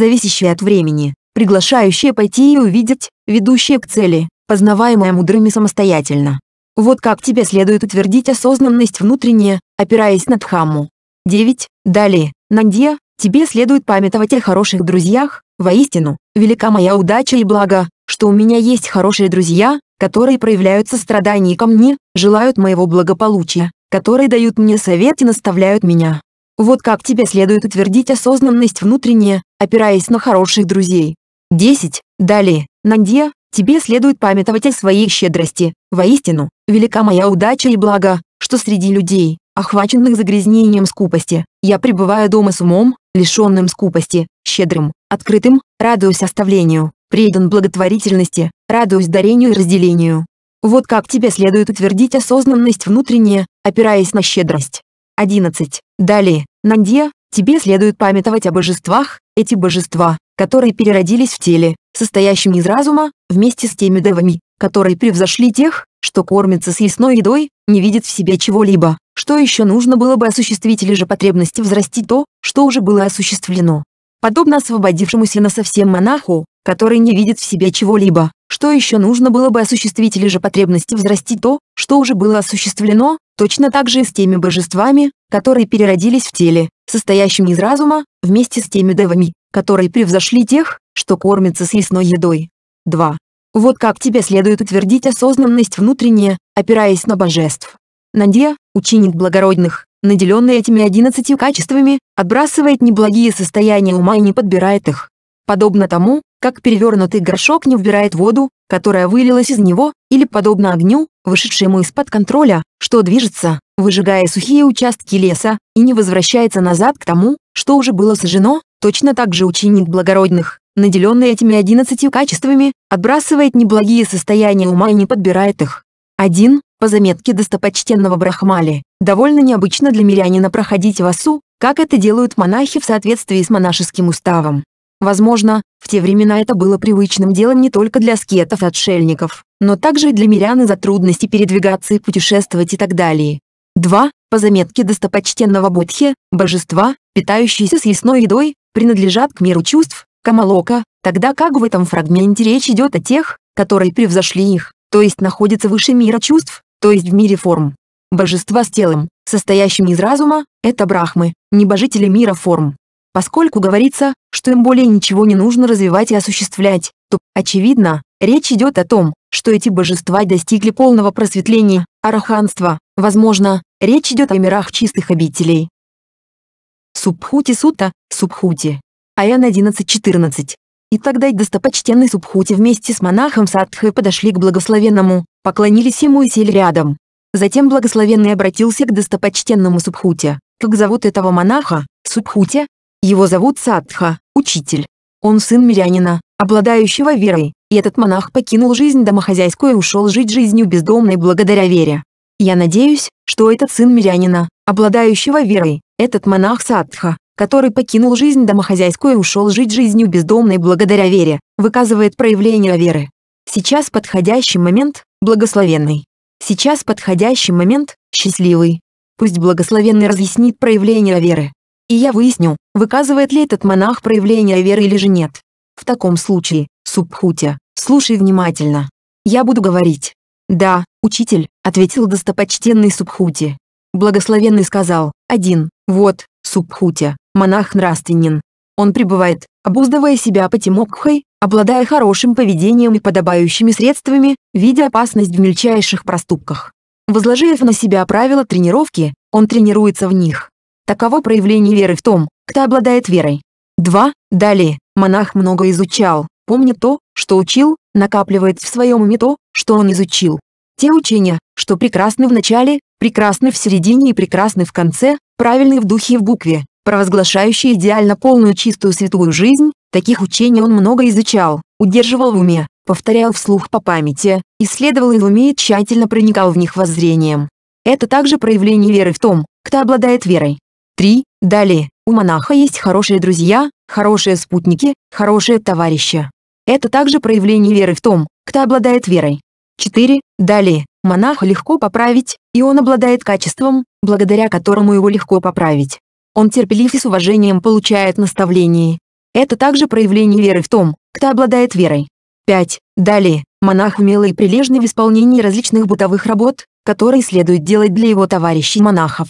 от времени, приглашающее пойти и увидеть, ведущее к цели, познаваемое мудрыми самостоятельно. Вот как тебе следует утвердить осознанность внутренне, опираясь на Дхамму. 9. Далее, Нандия, тебе следует памятовать о хороших друзьях, воистину, велика моя удача и благо, что у меня есть хорошие друзья, которые проявляют сострадание ко мне, желают моего благополучия которые дают мне совет и наставляют меня. Вот как тебе следует утвердить осознанность внутренне, опираясь на хороших друзей. 10. Далее, Нандия, тебе следует памятовать о своей щедрости. Воистину, велика моя удача и благо, что среди людей, охваченных загрязнением скупости, я пребываю дома с умом, лишенным скупости, щедрым, открытым, радуюсь оставлению, предан благотворительности, радуюсь дарению и разделению, вот как тебе следует утвердить осознанность внутренне, опираясь на щедрость. 11. Далее, Нандия, тебе следует памятовать о божествах, эти божества, которые переродились в теле, состоящем из разума, вместе с теми девами, которые превзошли тех, что кормится съестной едой, не видит в себе чего-либо, что еще нужно было бы осуществить или же потребности взрасти то, что уже было осуществлено. Подобно освободившемуся на совсем монаху, который не видит в себе чего-либо, что еще нужно было бы осуществить или же потребности взрастить то, что уже было осуществлено, точно так же и с теми божествами, которые переродились в теле, состоящем из разума, вместе с теми девами, которые превзошли тех, что кормятся с ясной едой. 2. Вот как тебе следует утвердить осознанность внутренняя, опираясь на божеств. Нандия, ученик благородных, наделенный этими одиннадцатью качествами, отбрасывает неблагие состояния ума и не подбирает их. Подобно тому, как перевернутый горшок не вбирает воду, которая вылилась из него, или подобно огню, вышедшему из-под контроля, что движется, выжигая сухие участки леса, и не возвращается назад к тому, что уже было сожжено, точно так же ученик благородных, наделенный этими одиннадцатью качествами, отбрасывает неблагие состояния ума и не подбирает их. 1. По заметке достопочтенного Брахмали, довольно необычно для мирянина проходить васу, как это делают монахи в соответствии с монашеским уставом. Возможно, в те времена это было привычным делом не только для скетов и отшельников, но также и для мирян из-за трудностей передвигаться и путешествовать и так далее. 2. По заметке достопочтенного Будхи, божества, питающиеся съестной едой, принадлежат к миру чувств, Камалока, тогда как в этом фрагменте речь идет о тех, которые превзошли их, то есть находятся выше мира чувств, то есть в мире форм. Божества с телом, состоящим из разума, это брахмы, небожители мира форм. Поскольку говорится, что им более ничего не нужно развивать и осуществлять, то, очевидно, речь идет о том, что эти божества достигли полного просветления, араханства. Возможно, речь идет о мирах чистых обителей. Субхути Сута, Субхути. Аян 11.14. И тогда достопочтенный Субхути вместе с монахом Садхой подошли к благословенному, поклонились ему и сели рядом. Затем благословенный обратился к достопочтенному Субхути. Как зовут этого монаха? Субхути. Его зовут Садха, учитель. Он сын мирянина, обладающего верой, и этот монах покинул жизнь домохозяйскую и ушел жить жизнью бездомной благодаря вере. Я надеюсь, что этот сын мирянина, обладающего верой, этот монах Садха, который покинул жизнь домохозяйскую и ушел жить жизнью бездомной благодаря вере, выказывает проявление веры. Сейчас подходящий момент, благословенный. Сейчас подходящий момент, счастливый. Пусть благословенный разъяснит проявление веры. И я выясню, выказывает ли этот монах проявление веры или же нет. В таком случае, Субхутя, слушай внимательно. Я буду говорить. «Да, учитель», — ответил достопочтенный Субхути. Благословенный сказал, «Один, вот, Субхутя, монах нравственен. Он пребывает, обуздывая себя патимокхой, обладая хорошим поведением и подобающими средствами, видя опасность в мельчайших проступках. Возложив на себя правила тренировки, он тренируется в них. Таково проявление веры в том, кто обладает верой. 2. Далее, монах много изучал, помнит то, что учил, накапливает в своем уме то, что он изучил. Те учения, что прекрасны в начале, прекрасны в середине и прекрасны в конце, правильны в духе и в букве, провозглашающие идеально полную чистую святую жизнь, таких учений он много изучал, удерживал в уме, повторял вслух по памяти, исследовал и в уме и тщательно проникал в них воззрением. Это также проявление веры в том, кто обладает верой. 3. Далее, у монаха есть хорошие друзья, хорошие спутники, хорошие товарищи. Это также проявление веры в том, кто обладает верой. 4. Далее, монаха легко поправить, и он обладает качеством, благодаря которому его легко поправить. Он терпелив и с уважением получает наставление. Это также проявление веры в том, кто обладает верой. 5. Далее, монах умелый и прилежный в исполнении различных бытовых работ, которые следует делать для его товарищей монахов.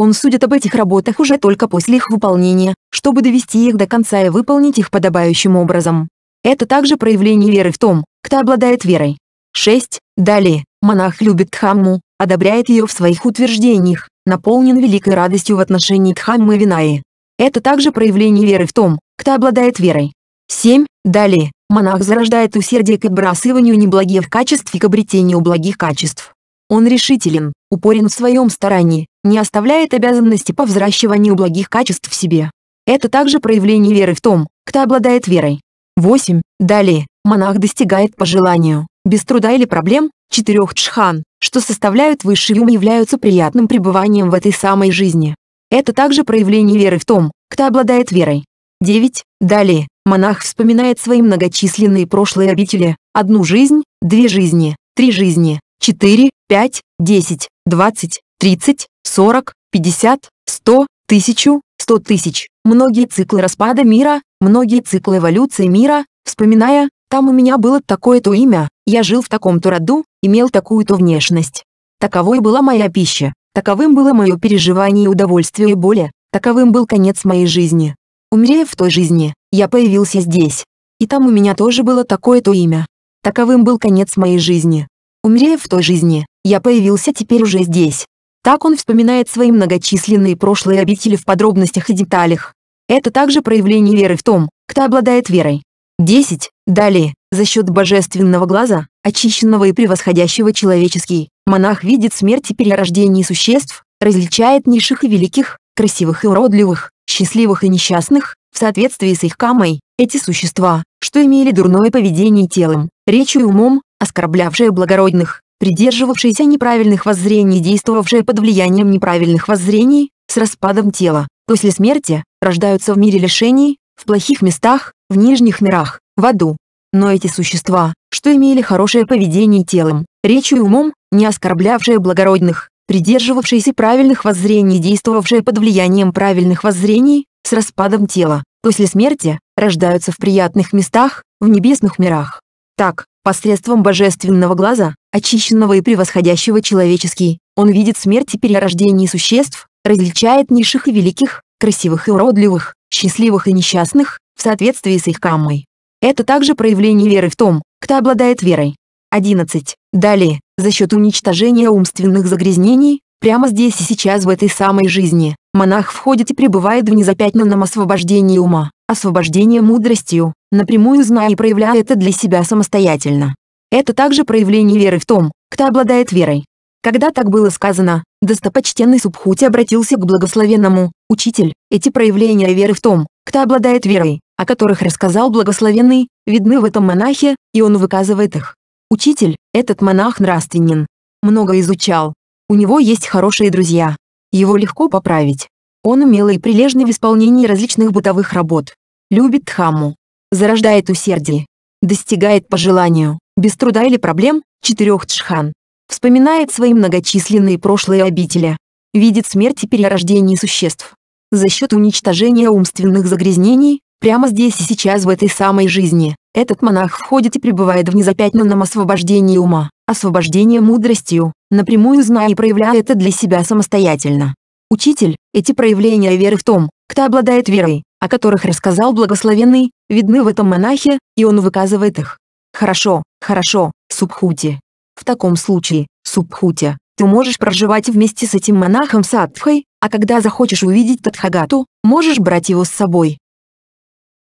Он судит об этих работах уже только после их выполнения, чтобы довести их до конца и выполнить их подобающим образом. Это также проявление веры в том, кто обладает верой. 6. Далее, монах любит Дхамму, одобряет ее в своих утверждениях, наполнен великой радостью в отношении Дхаммы Винаи. Это также проявление веры в том, кто обладает верой. 7. Далее, монах зарождает усердие к отбрасыванию неблагих качеств и к обретению благих качеств. Он решителен, упорен в своем старании, не оставляет обязанности по взращиванию благих качеств в себе. Это также проявление веры в том, кто обладает верой. 8. Далее, монах достигает по желанию, без труда или проблем, четырех джхан, что составляют высший ум и являются приятным пребыванием в этой самой жизни. Это также проявление веры в том, кто обладает верой. 9. Далее, монах вспоминает свои многочисленные прошлые обители, одну жизнь, две жизни, три жизни, четыре, пять, десять, двадцать. 30, 40, 50, 100, 1000, 100 тысяч. Многие циклы распада мира, многие циклы эволюции мира, вспоминая, там у меня было такое-то имя, я жил в таком-то роду, имел такую-то внешность. Таковой была моя пища, таковым было мое переживание и удовольствие и боли, таковым был конец моей жизни. Умерев в той жизни, я появился здесь. И там у меня тоже было такое-то имя. Таковым был конец моей жизни. Умерев в той жизни, я появился теперь уже здесь. Так он вспоминает свои многочисленные прошлые обители в подробностях и деталях. Это также проявление веры в том, кто обладает верой. 10. Далее, за счет божественного глаза, очищенного и превосходящего человеческий, монах видит смерть и перерождение существ, различает низших и великих, красивых и уродливых, счастливых и несчастных, в соответствии с их камой, эти существа, что имели дурное поведение телом, речью и умом, оскорблявшие благородных, придерживавшаяся неправильных воззрений, действовавшая под влиянием неправильных воззрений, с распадом тела. После смерти рождаются в мире лишений, в плохих местах, в нижних мирах, в аду. Но эти существа, что имели хорошее поведение телом, речью и умом, не оскорблявшие благородных, придерживавшиеся правильных воззрений, действовавшие под влиянием правильных воззрений, с распадом тела, после смерти рождаются в приятных местах, в небесных мирах. Так, посредством божественного глаза, очищенного и превосходящего человеческий, он видит смерть и перерождение существ, различает низших и великих, красивых и уродливых, счастливых и несчастных, в соответствии с их каммой. Это также проявление веры в том, кто обладает верой. 11. Далее, за счет уничтожения умственных загрязнений, прямо здесь и сейчас в этой самой жизни, монах входит и пребывает в незапятнанном освобождении ума, освобождении мудростью, напрямую зная и проявляя это для себя самостоятельно. Это также проявление веры в том, кто обладает верой. Когда так было сказано, достопочтенный Субхути обратился к благословенному, «Учитель, эти проявления веры в том, кто обладает верой, о которых рассказал благословенный, видны в этом монахе, и он выказывает их. Учитель, этот монах нравственен. Много изучал. У него есть хорошие друзья. Его легко поправить. Он умелый и прилежный в исполнении различных бытовых работ. Любит Дхамму зарождает усердие, достигает по желанию, без труда или проблем, четырех джхан, вспоминает свои многочисленные прошлые обители, видит смерть и перерождение существ. За счет уничтожения умственных загрязнений, прямо здесь и сейчас в этой самой жизни, этот монах входит и пребывает в незапятнанном освобождении ума, освобождении мудростью, напрямую зная и проявляя это для себя самостоятельно. Учитель, эти проявления веры в том, кто обладает верой, о которых рассказал благословенный, видны в этом монахе, и он выказывает их. Хорошо, хорошо, Субхути. В таком случае, Субхути, ты можешь проживать вместе с этим монахом Садхой, а когда захочешь увидеть Тадхагату, можешь брать его с собой.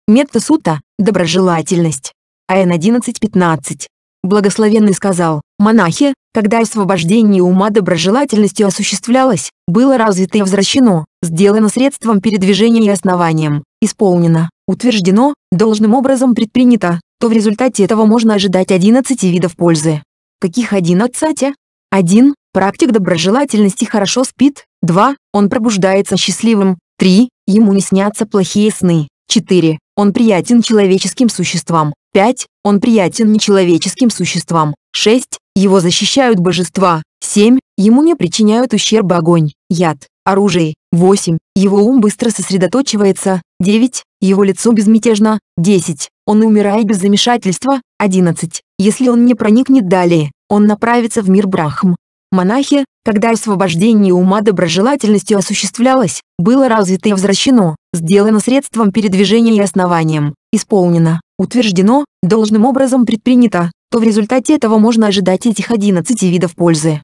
Метта Сута – доброжелательность. АН 11.15. Благословенный сказал, монахи, когда освобождение ума доброжелательностью осуществлялось, было развито и возвращено, сделано средством передвижения и основанием, исполнено, утверждено, должным образом предпринято, то в результате этого можно ожидать 11 видов пользы. Каких 11? 1. Практик доброжелательности хорошо спит. 2. Он пробуждается счастливым. 3. Ему не снятся плохие сны. 4. Он приятен человеческим существам. 5. Он приятен нечеловеческим существам. 6. Его защищают божества. 7. Ему не причиняют ущерб огонь, яд, оружие. 8. Его ум быстро сосредоточивается. 9. Его лицо безмятежно. 10. Он умирает без замешательства. 11. Если он не проникнет далее, он направится в мир Брахм. Монахи, когда освобождение ума доброжелательностью осуществлялось, было развито и возвращено, сделано средством передвижения и основанием, исполнено, утверждено, должным образом предпринято, то в результате этого можно ожидать этих 11 видов пользы.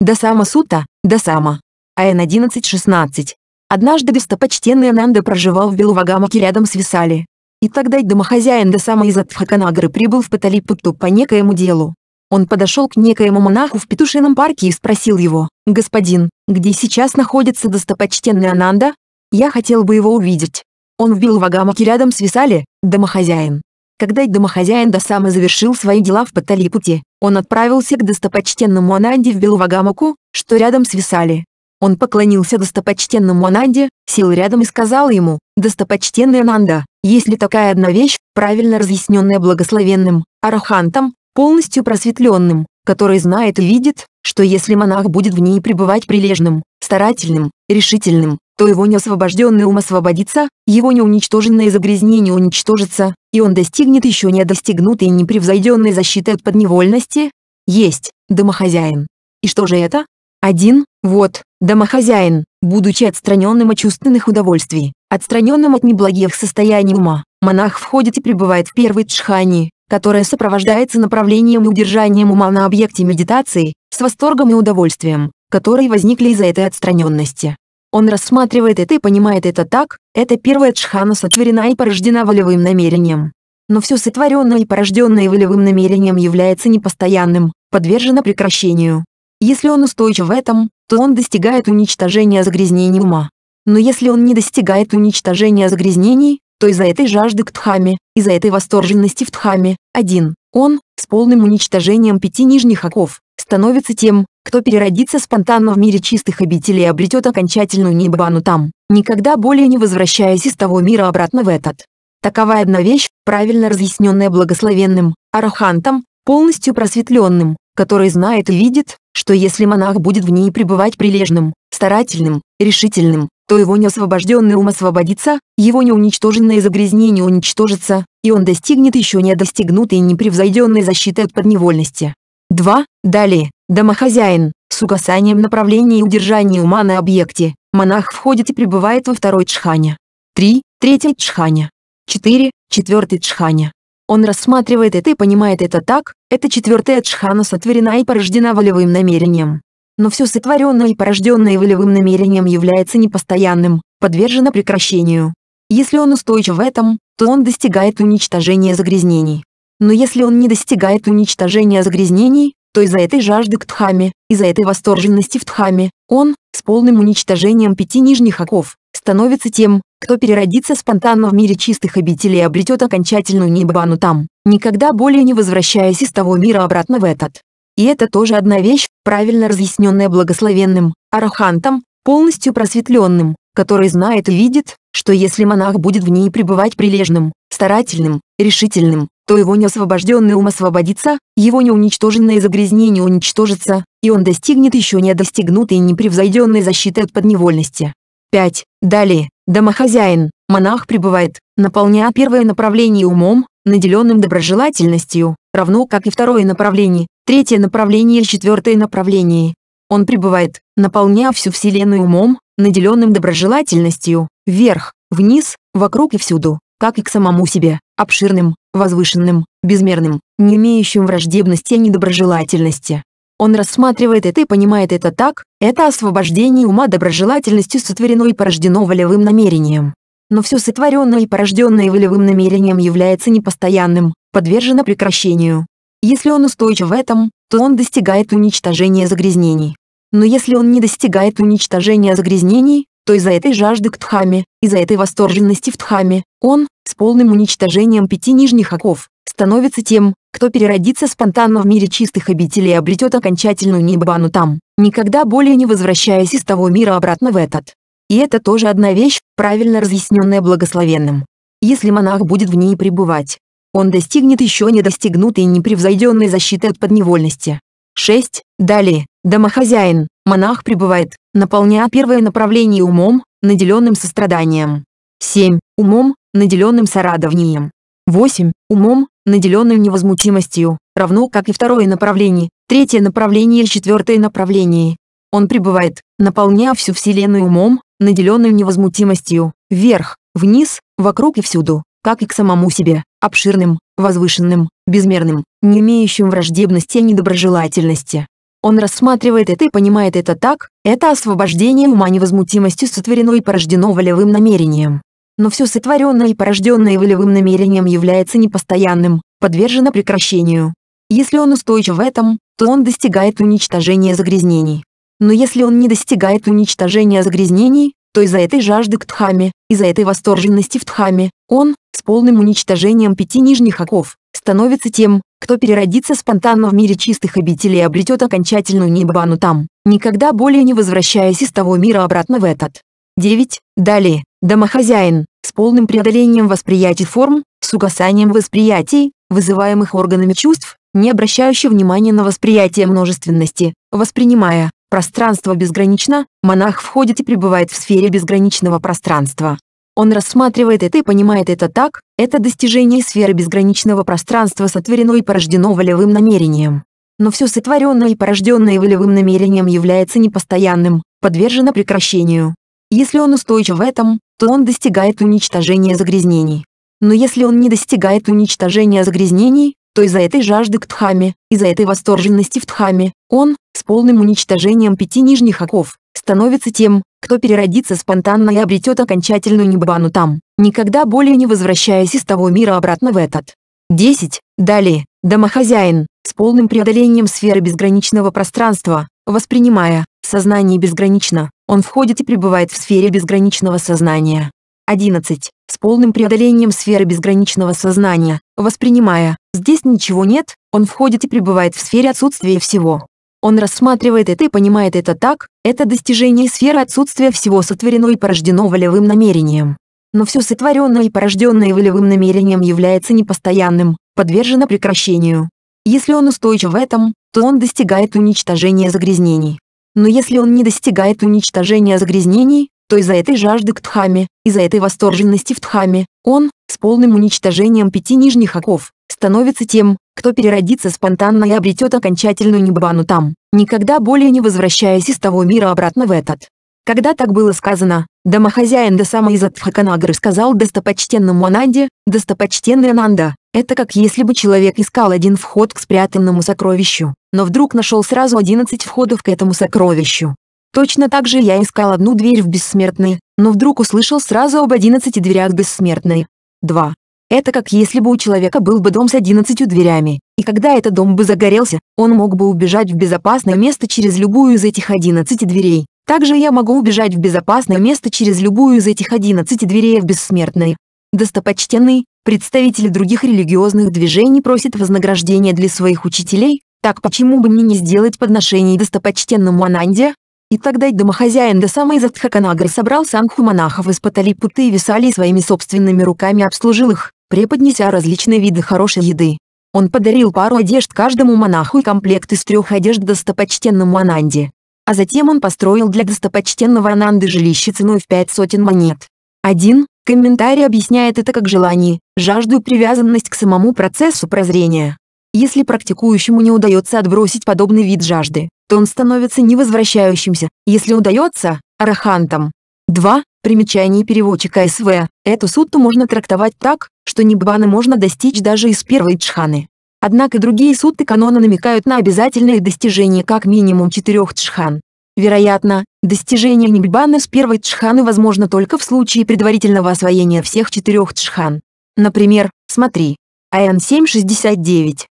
Досама Сута, Досама. АН 11.16. Однажды достопочтенный Ананда проживал в Белувагамаке рядом с Висали. И тогда домохозяин Досама из Атхаканагры прибыл в Паталипутту по некоему делу. Он подошел к некоему монаху в Петушином парке и спросил его, «Господин, где сейчас находится достопочтенный Ананда? Я хотел бы его увидеть». Он вбил в Агамаки рядом свисали, домохозяин. Когда домохозяин Досама завершил свои дела в паталипуте, он отправился к достопочтенному Ананде в Белувагамаку, что рядом свисали. Он поклонился достопочтенному Ананде, сел рядом и сказал ему, «Достопочтенный Ананда, если такая одна вещь, правильно разъясненная благословенным, арахантом, полностью просветленным, который знает и видит, что если монах будет в ней пребывать прилежным, старательным, решительным, то его неосвобожденный ум освободится, его неуничтоженное загрязнение уничтожится, и он достигнет еще недостигнутой и непревзойденной защиты от подневольности. Есть, домохозяин. И что же это? Один, вот, домохозяин, будучи отстраненным от чувственных удовольствий, отстраненным от неблагих состояний ума, монах входит и пребывает в первой тшхани, которая сопровождается направлением и удержанием ума на объекте медитации, с восторгом и удовольствием, которые возникли из-за этой отстраненности. Он рассматривает это и понимает это так, это первая джхана сотворена и порождена волевым намерением. Но все сотворенное и порожденное волевым намерением является непостоянным, подвержено прекращению. Если он устойчив в этом, то он достигает уничтожения загрязнений ума. Но если он не достигает уничтожения загрязнений, то из-за этой жажды к Дхаме, из-за этой восторженности в Дхаме, один, он, с полным уничтожением пяти нижних оков, становится тем, кто переродится спонтанно в мире чистых обителей и обретет окончательную небану там, никогда более не возвращаясь из того мира обратно в этот. Такова одна вещь, правильно разъясненная благословенным, арахантом, полностью просветленным, который знает и видит, что если монах будет в ней пребывать прилежным, старательным, решительным, то его неосвобожденный ум освободится, его неуничтоженное загрязнение уничтожится, и он достигнет еще недостигнутой и непревзойденной защиты от подневольности. 2. Далее. Домохозяин, с угасанием направления и удержания ума на объекте, монах входит и пребывает во второй джхане. 3. третий джханя. 4. Четвертый джханя. Он рассматривает это и понимает это так, это четвертая джхана сотворена и порождена волевым намерением. Но все сотворенное и порожденное волевым намерением является непостоянным, подвержено прекращению. Если он устойчив в этом, то он достигает уничтожения загрязнений. Но если он не достигает уничтожения загрязнений, то из-за этой жажды к тхаме, из-за этой восторженности в тхаме, он, с полным уничтожением пяти нижних оков, становится тем, кто переродится спонтанно в мире чистых обителей и обретет окончательную небану там, никогда более не возвращаясь из того мира обратно в этот. И это тоже одна вещь, правильно разъясненная благословенным, арахантом, полностью просветленным, который знает и видит, что если монах будет в ней пребывать прилежным, старательным, решительным, то его неосвобожденный ум освободится, его неуничтоженное загрязнение уничтожится, и он достигнет еще недостигнутой и непревзойденной защиты от подневольности. 5. Далее, домохозяин, монах пребывает, наполняя первое направление умом, наделенным доброжелательностью, равно как и второе направление, третье направление и четвертое направление. Он пребывает, наполняя всю Вселенную умом, наделенным доброжелательностью, вверх, вниз, вокруг и всюду, как и к самому себе, обширным, возвышенным, безмерным, не имеющим враждебности и недоброжелательности. Он рассматривает это и понимает это так, это освобождение ума доброжелательностью сотворено и порождено волевым намерением. Но все сотворенное и порожденное волевым намерением является непостоянным, подвержено прекращению. Если он устойчив в этом, то он достигает уничтожения загрязнений. Но если он не достигает уничтожения загрязнений, то из-за этой жажды к тхаме, из-за этой восторженности в тхаме, он, с полным уничтожением пяти нижних оков, становится тем, кто переродится спонтанно в мире чистых обителей и обретет окончательную небану там, никогда более не возвращаясь из того мира обратно в этот. И это тоже одна вещь, правильно разъясненная благословенным. Если монах будет в ней пребывать, он достигнет еще недостигнутой и непревзойденной защиты от подневольности. 6. Далее, домохозяин, монах пребывает, наполняя первое направление умом, наделенным состраданием. 7 умом, наделенным сорадовнием. 8. Умом, наделенным невозмутимостью, равно как и второе направление, третье направление и четвертое направление. Он пребывает, наполняя всю Вселенную умом, наделенным невозмутимостью, вверх, вниз, вокруг и всюду, как и к самому себе, обширным, возвышенным, безмерным, не имеющим враждебности и недоброжелательности. Он рассматривает это и понимает это так, это освобождение ума невозмутимостью сотворено и порождено волевым намерением но все сотворенное и порожденное волевым намерением является непостоянным, подвержено прекращению. Если он устойчив в этом, то он достигает уничтожения загрязнений. Но если он не достигает уничтожения загрязнений, то из-за этой жажды к Дхаме, из-за этой восторженности в тхаме он, с полным уничтожением пяти нижних оков, становится тем, кто переродится спонтанно в мире чистых обителей и обретет окончательную небану там, никогда более не возвращаясь из того мира обратно в этот. 9. Далее. Домохозяин, с полным преодолением восприятий форм, с угасанием восприятий, вызываемых органами чувств, не обращающий внимания на восприятие множественности, воспринимая пространство безгранично, монах входит и пребывает в сфере безграничного пространства. Он рассматривает это и понимает это так, это достижение сферы безграничного пространства сотворено и порождено волевым намерением. Но все сотворенное и порожденное волевым намерением является непостоянным, подвержено прекращению. Если он устойчив в этом, то он достигает уничтожения загрязнений. Но если он не достигает уничтожения загрязнений, то из-за этой жажды к тхаме, из-за этой восторженности в тхаме, он, с полным уничтожением пяти нижних оков, становится тем, кто переродится спонтанно и обретет окончательную небабану там, никогда более не возвращаясь из того мира обратно в этот. 10. Далее, домохозяин, с полным преодолением сферы безграничного пространства, воспринимая, Сознание безгранично, он входит и пребывает в сфере безграничного сознания. 11. С полным преодолением сферы безграничного сознания, воспринимая, здесь ничего нет, он входит и пребывает в сфере отсутствия всего. Он рассматривает это и понимает это так, это достижение сферы отсутствия всего сотворено и порождено волевым намерением. Но все сотворенное и порожденное волевым намерением является непостоянным, подвержено прекращению. Если он устойчив в этом, то он достигает уничтожения загрязнений. Но если он не достигает уничтожения загрязнений, то из-за этой жажды к тхаме, из-за этой восторженности в тхаме, он, с полным уничтожением пяти нижних оков, становится тем, кто переродится спонтанно и обретет окончательную небану там, никогда более не возвращаясь из того мира обратно в этот. Когда так было сказано, домохозяин Досама из Адхаканагры сказал достопочтенному Ананде, «Достопочтенный Ананда, это как если бы человек искал один вход к спрятанному сокровищу, но вдруг нашел сразу 11 входов к этому сокровищу. Точно так же я искал одну дверь в бессмертные, но вдруг услышал сразу об 11 дверях бессмертные. 2. Это как если бы у человека был бы дом с 11 дверями, и когда этот дом бы загорелся, он мог бы убежать в безопасное место через любую из этих 11 дверей. Также я могу убежать в безопасное место через любую из этих 11 дверей в бессмертные. Достопочтенные, представители других религиозных движений просят вознаграждения для своих учителей, так почему бы мне не сделать подношение достопочтенному Ананде? И тогда домохозяин до самой Застхаканагры собрал санху монахов из Паталипуты и Висали своими собственными руками обслужил их, преподнеся различные виды хорошей еды. Он подарил пару одежд каждому монаху и комплект из трех одежд достопочтенному Ананде. А затем он построил для достопочтенного Ананды жилище ценой в пять сотен монет. Один комментарий объясняет это как желание, жажду и привязанность к самому процессу прозрения. Если практикующему не удается отбросить подобный вид жажды, то он становится невозвращающимся, если удается, арахантом. 2. Примечание переводчика СВ. Эту сутту можно трактовать так, что ниббаны можно достичь даже из первой джханы. Однако другие сутты канона намекают на обязательное достижение как минимум четырех джхан. Вероятно, достижение ниббаны с первой джханы возможно только в случае предварительного освоения всех четырех джхан. Например, смотри. АН 769.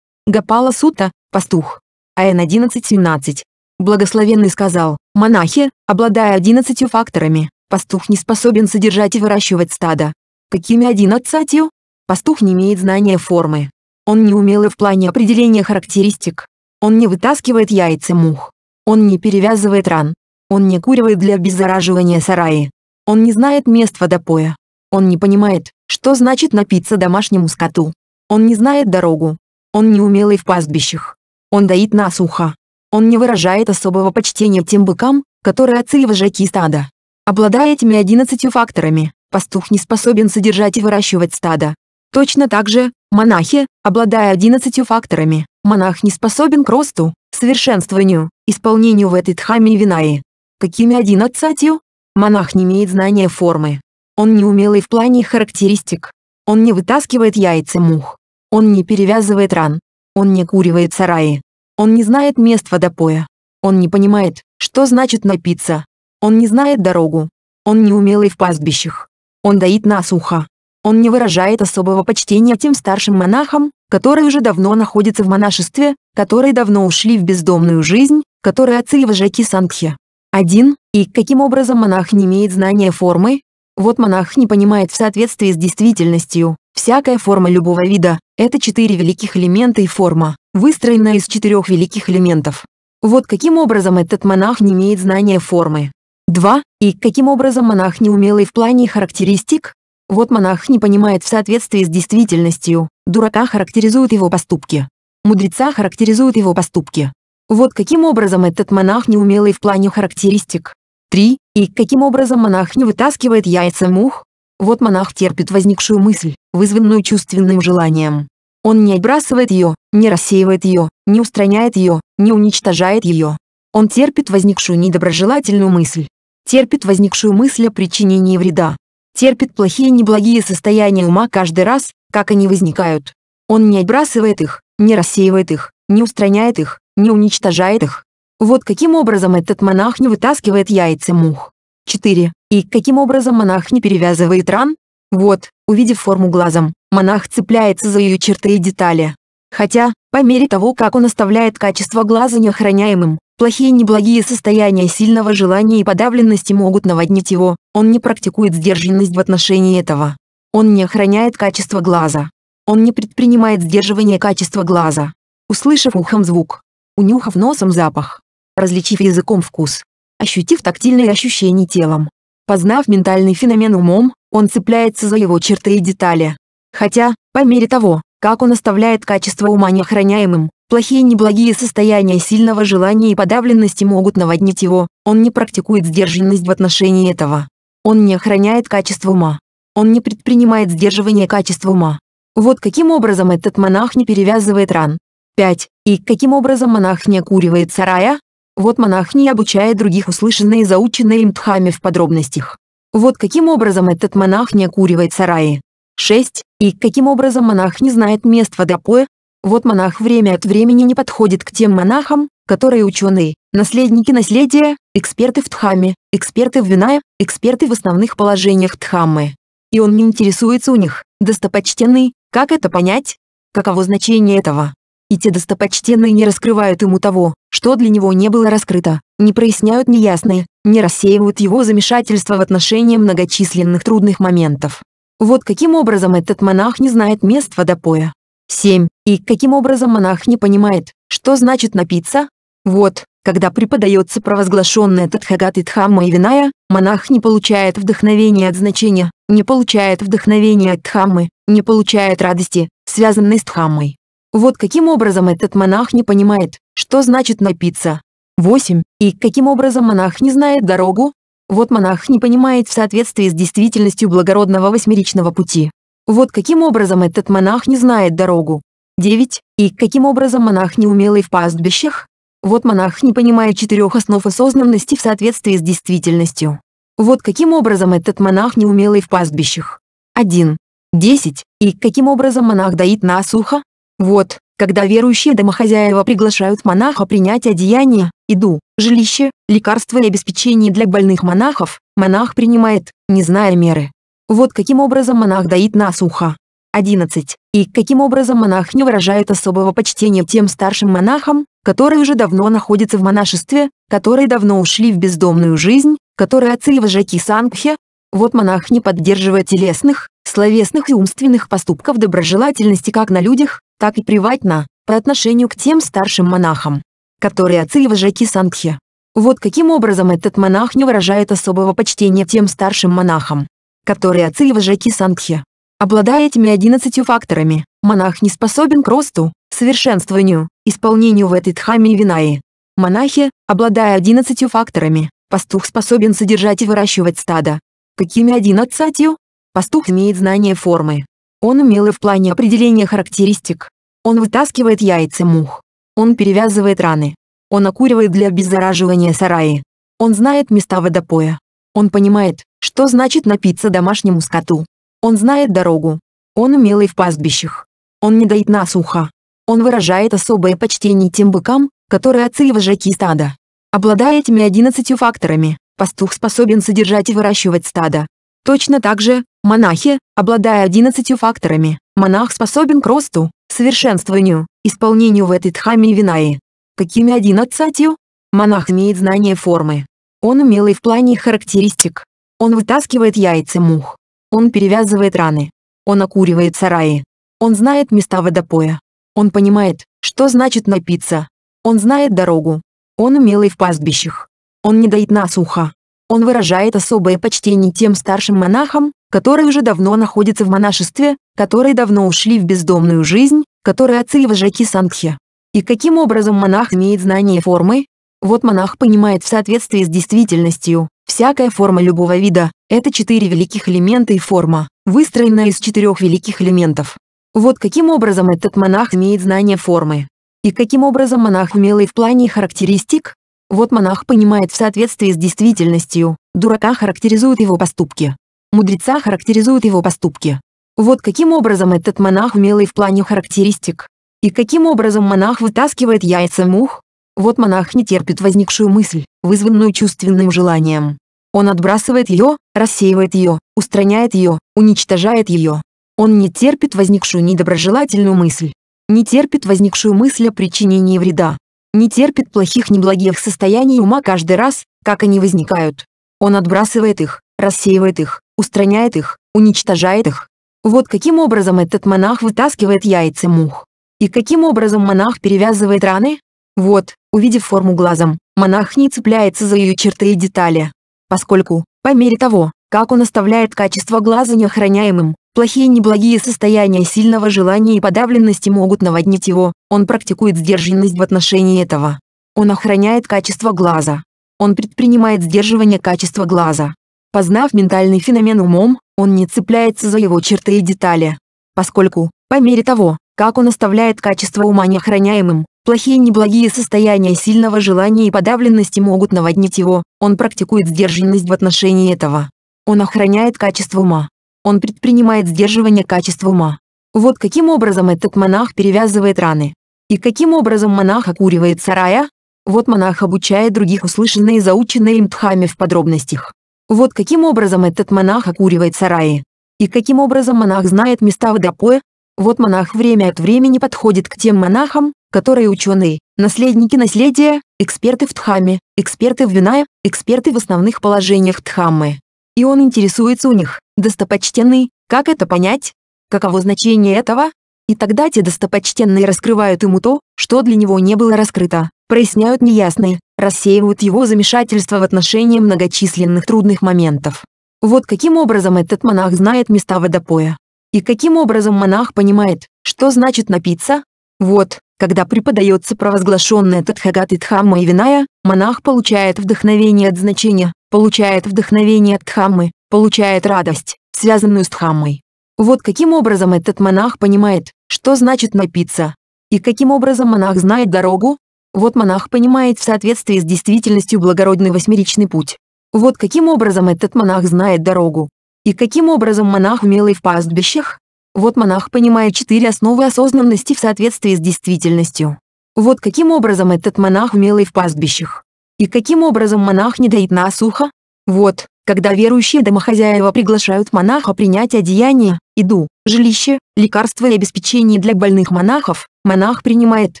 Гапала Сута, пастух. АН 11.17. Благословенный сказал, монахи, обладая одиннадцатью факторами, пастух не способен содержать и выращивать стадо. Какими одиннадцатью? Пастух не имеет знания формы. Он не умел в плане определения характеристик. Он не вытаскивает яйца мух. Он не перевязывает ран. Он не куривает для обеззараживания сараи. Он не знает мест водопоя. Он не понимает, что значит напиться домашнему скоту. Он не знает дорогу. Он неумелый в пастбищах. Он доит насухо. Он не выражает особого почтения тем быкам, которые отцы и вожаки стада. Обладая этими одиннадцатью факторами, пастух не способен содержать и выращивать стадо. Точно так же, монахи, обладая одиннадцатью факторами, монах не способен к росту, совершенствованию, исполнению в этой дхаме и винаи. Какими одиннадцатью? Монах не имеет знания формы. Он неумелый в плане характеристик. Он не вытаскивает яйца мух. Он не перевязывает ран. Он не куривает сараи. Он не знает мест водопоя. Он не понимает, что значит напиться. Он не знает дорогу. Он неумелый в пастбищах. Он доит насухо. Он не выражает особого почтения тем старшим монахам, которые уже давно находятся в монашестве, которые давно ушли в бездомную жизнь, которые отцы и вожаки Сангхи. Один И каким образом монах не имеет знания формы? Вот монах не понимает в соответствии с действительностью, Всякая форма любого вида – это четыре великих элемента и форма, выстроенная из четырех великих элементов. Вот каким образом этот монах не имеет знания формы. 2. И каким образом монах неумелый в плане характеристик? Вот монах не понимает в соответствии с действительностью, дурака характеризуют его поступки. Мудреца характеризуют его поступки. Вот каким образом этот монах неумелый в плане характеристик. 3. И каким образом монах не вытаскивает яйца мух? Вот монах терпит возникшую мысль, вызванную чувственным желанием. Он не отбрасывает ее, не рассеивает ее, не устраняет ее, не уничтожает ее. Он терпит возникшую недоброжелательную мысль. Терпит возникшую мысль о причинении вреда. Терпит плохие неблагие состояния ума каждый раз, как они возникают. Он не отбрасывает их, не рассеивает их, не устраняет их, не уничтожает их. Вот каким образом этот монах не вытаскивает яйца мух. 4. И каким образом монах не перевязывает ран? Вот, увидев форму глазом, монах цепляется за ее черты и детали. Хотя, по мере того, как он оставляет качество глаза неохраняемым, плохие неблагие состояния сильного желания и подавленности могут наводнить его, он не практикует сдержанность в отношении этого. Он не охраняет качество глаза. Он не предпринимает сдерживание качества глаза. Услышав ухом звук, унюхав носом запах, различив языком вкус, ощутив тактильные ощущения телом. Познав ментальный феномен умом, он цепляется за его черты и детали. Хотя, по мере того, как он оставляет качество ума неохраняемым, плохие неблагие состояния сильного желания и подавленности могут наводнить его, он не практикует сдержанность в отношении этого. Он не охраняет качество ума. Он не предпринимает сдерживание качества ума. Вот каким образом этот монах не перевязывает ран. 5. И каким образом монах не окуривает сарая? Вот монах не обучает других услышанные и заученные им тхами в подробностях. Вот каким образом этот монах не окуривает сараи. 6. И каким образом монах не знает мест водопоя? Вот монах время от времени не подходит к тем монахам, которые ученые, наследники наследия, эксперты в Дхамме, эксперты в Винае, эксперты в основных положениях Дхаммы. И он не интересуется у них, достопочтенный, как это понять? Каково значение этого? и те достопочтенные не раскрывают ему того, что для него не было раскрыто, не проясняют неясные, не рассеивают его замешательство в отношении многочисленных трудных моментов. Вот каким образом этот монах не знает мест водопоя. 7. И каким образом монах не понимает, что значит напиться? Вот, когда преподается провозглашенная Тадхагат Дхамма и Виная, монах не получает вдохновения от значения, не получает вдохновения от Дхаммы, не получает радости, связанной с Дхаммой. Вот каким образом этот монах не понимает, что значит напиться. 8. И каким образом монах не знает дорогу? Вот монах не понимает в соответствии с действительностью благородного восьмеричного пути. Вот каким образом этот монах не знает дорогу. 9. И каким образом монах неумелый в пастбищах? Вот монах не понимает четырех основ осознанности в соответствии с действительностью. Вот каким образом этот монах неумелый в пастбищах. 1. 10. И каким образом монах доит насухо? Вот, когда верующие домохозяева приглашают монаха принять одеяние, еду, жилище, лекарства и обеспечение для больных монахов, монах принимает, не зная меры. Вот каким образом монах даит насухо. 11. И каким образом монах не выражает особого почтения тем старшим монахам, которые уже давно находятся в монашестве, которые давно ушли в бездомную жизнь, которые отцы и вожаки Сангхи. Вот монах не поддерживает телесных, словесных и умственных поступков доброжелательности как на людях, так и приватно, по отношению к тем старшим монахам, которые отцы и вожаки Сангхи. Вот каким образом этот монах не выражает особого почтения тем старшим монахам, которые отцы и вожаки Сангхи. Обладая этими одиннадцатью факторами, монах не способен к росту, совершенствованию, исполнению в этой Дхаме и Винаи. Монахи, обладая одиннадцатью факторами, пастух способен содержать и выращивать стадо. Какими одиннадцатью? Пастух имеет знание формы, он умелый в плане определения характеристик. Он вытаскивает яйца мух. Он перевязывает раны. Он окуривает для обеззараживания сараи. Он знает места водопоя. Он понимает, что значит напиться домашнему скоту. Он знает дорогу. Он умелый в пастбищах. Он не дает насухо. Он выражает особое почтение тем быкам, которые отцы вожаки стада. Обладая этими 11 факторами, пастух способен содержать и выращивать стадо. Точно так же, Монахи, обладая 11 факторами, монах способен к росту, совершенствованию, исполнению в этой дхаме и винаи. Какими 11? Монах имеет знание формы. Он умелый в плане характеристик. Он вытаскивает яйца мух. Он перевязывает раны. Он окуривает сараи. Он знает места водопоя. Он понимает, что значит напиться. Он знает дорогу. Он умелый в пастбищах. Он не дает насухо. Он выражает особое почтение тем старшим монахам, которые уже давно находятся в монашестве, которые давно ушли в бездомную жизнь, которые отцы и вожаки Сангхи. И каким образом монах имеет знание формы? Вот монах понимает в соответствии с действительностью, всякая форма любого вида – это четыре великих элемента и форма, выстроенная из четырех великих элементов. Вот каким образом этот монах имеет знание формы. И каким образом монах умелый в плане характеристик, вот монах понимает в соответствии с действительностью, дурака характеризуют его поступки. Мудреца характеризуют его поступки. Вот каким образом этот монах умелый в плане характеристик. И каким образом монах вытаскивает яйца мух? Вот монах не терпит возникшую мысль, вызванную чувственным желанием. Он отбрасывает ее, рассеивает ее, устраняет ее, уничтожает ее. Он не терпит возникшую недоброжелательную мысль. Не терпит возникшую мысль о причинении вреда не терпит плохих неблагих состояний ума каждый раз, как они возникают. Он отбрасывает их, рассеивает их, устраняет их, уничтожает их. Вот каким образом этот монах вытаскивает яйца мух. И каким образом монах перевязывает раны? Вот, увидев форму глазом, монах не цепляется за ее черты и детали. Поскольку, по мере того, как он оставляет качество глаза неохраняемым. Плохие неблагие состояния сильного желания и подавленности могут наводнить его, он практикует сдержанность в отношении этого. Он охраняет качество глаза. Он предпринимает сдерживание качества глаза. Познав ментальный феномен умом, он не цепляется за его черты и детали. Поскольку, по мере того, как он оставляет качество ума неохраняемым, плохие неблагие состояния сильного желания и подавленности могут наводнить его, он практикует сдержанность в отношении этого. Он охраняет качество ума. Он предпринимает сдерживание качества ума. Вот каким образом этот монах перевязывает раны. И каким образом монах окуривает сарая? Вот монах обучает других услышанные и заученные им тхами в подробностях. Вот каким образом этот монах окуривает сараи. И каким образом монах знает места водопоя? Вот монах время от времени подходит к тем монахам, которые ученые, наследники наследия, эксперты в Дхамме, эксперты в Винае, эксперты в основных положениях Дхаммы и он интересуется у них, достопочтенный, как это понять, каково значение этого, и тогда те достопочтенные раскрывают ему то, что для него не было раскрыто, проясняют неясные, рассеивают его замешательство в отношении многочисленных трудных моментов. Вот каким образом этот монах знает места водопоя. И каким образом монах понимает, что значит напиться? Вот, когда преподается провозглашенная Тадхагат и тхамма и Виная, монах получает вдохновение от значения, получает вдохновение от Дхаммы, получает радость, связанную с Дхаммой. Вот каким образом этот монах понимает, что значит напиться. И каким образом монах знает дорогу? Вот монах понимает в соответствии с действительностью благородный восьмеричный путь. Вот каким образом этот монах знает дорогу. И каким образом монах умелый в пастбищах? Вот монах понимает четыре основы осознанности в соответствии с действительностью. Вот каким образом этот монах умелый в пастбищах. И каким образом монах не дает насухо? Вот, когда верующие домохозяева приглашают монаха принять одеяние, еду, жилище, лекарства и обеспечение для больных монахов, монах принимает,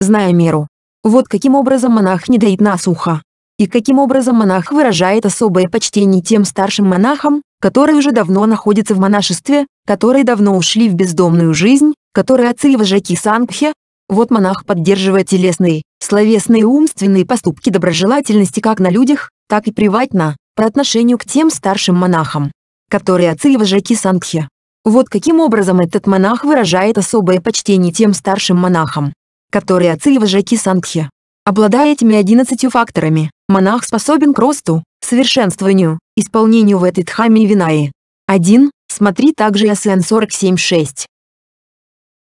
зная меру. Вот каким образом монах не дает насухо. И каким образом монах выражает особое почтение тем старшим монахам, которые уже давно находятся в монашестве, которые давно ушли в бездомную жизнь, которые отцы и вожаки Сангхи. Вот монах поддерживает телесные, Словесные и умственные поступки доброжелательности как на людях, так и приватно, по отношению к тем старшим монахам, которые отцы и вожаки Сангхи. Вот каким образом этот монах выражает особое почтение тем старшим монахам, которые отцы и вожаки Сангхи. Обладая этими одиннадцатью факторами, монах способен к росту, совершенствованию, исполнению в этой дхамме и винаи. 1. Смотри также СН 47.6.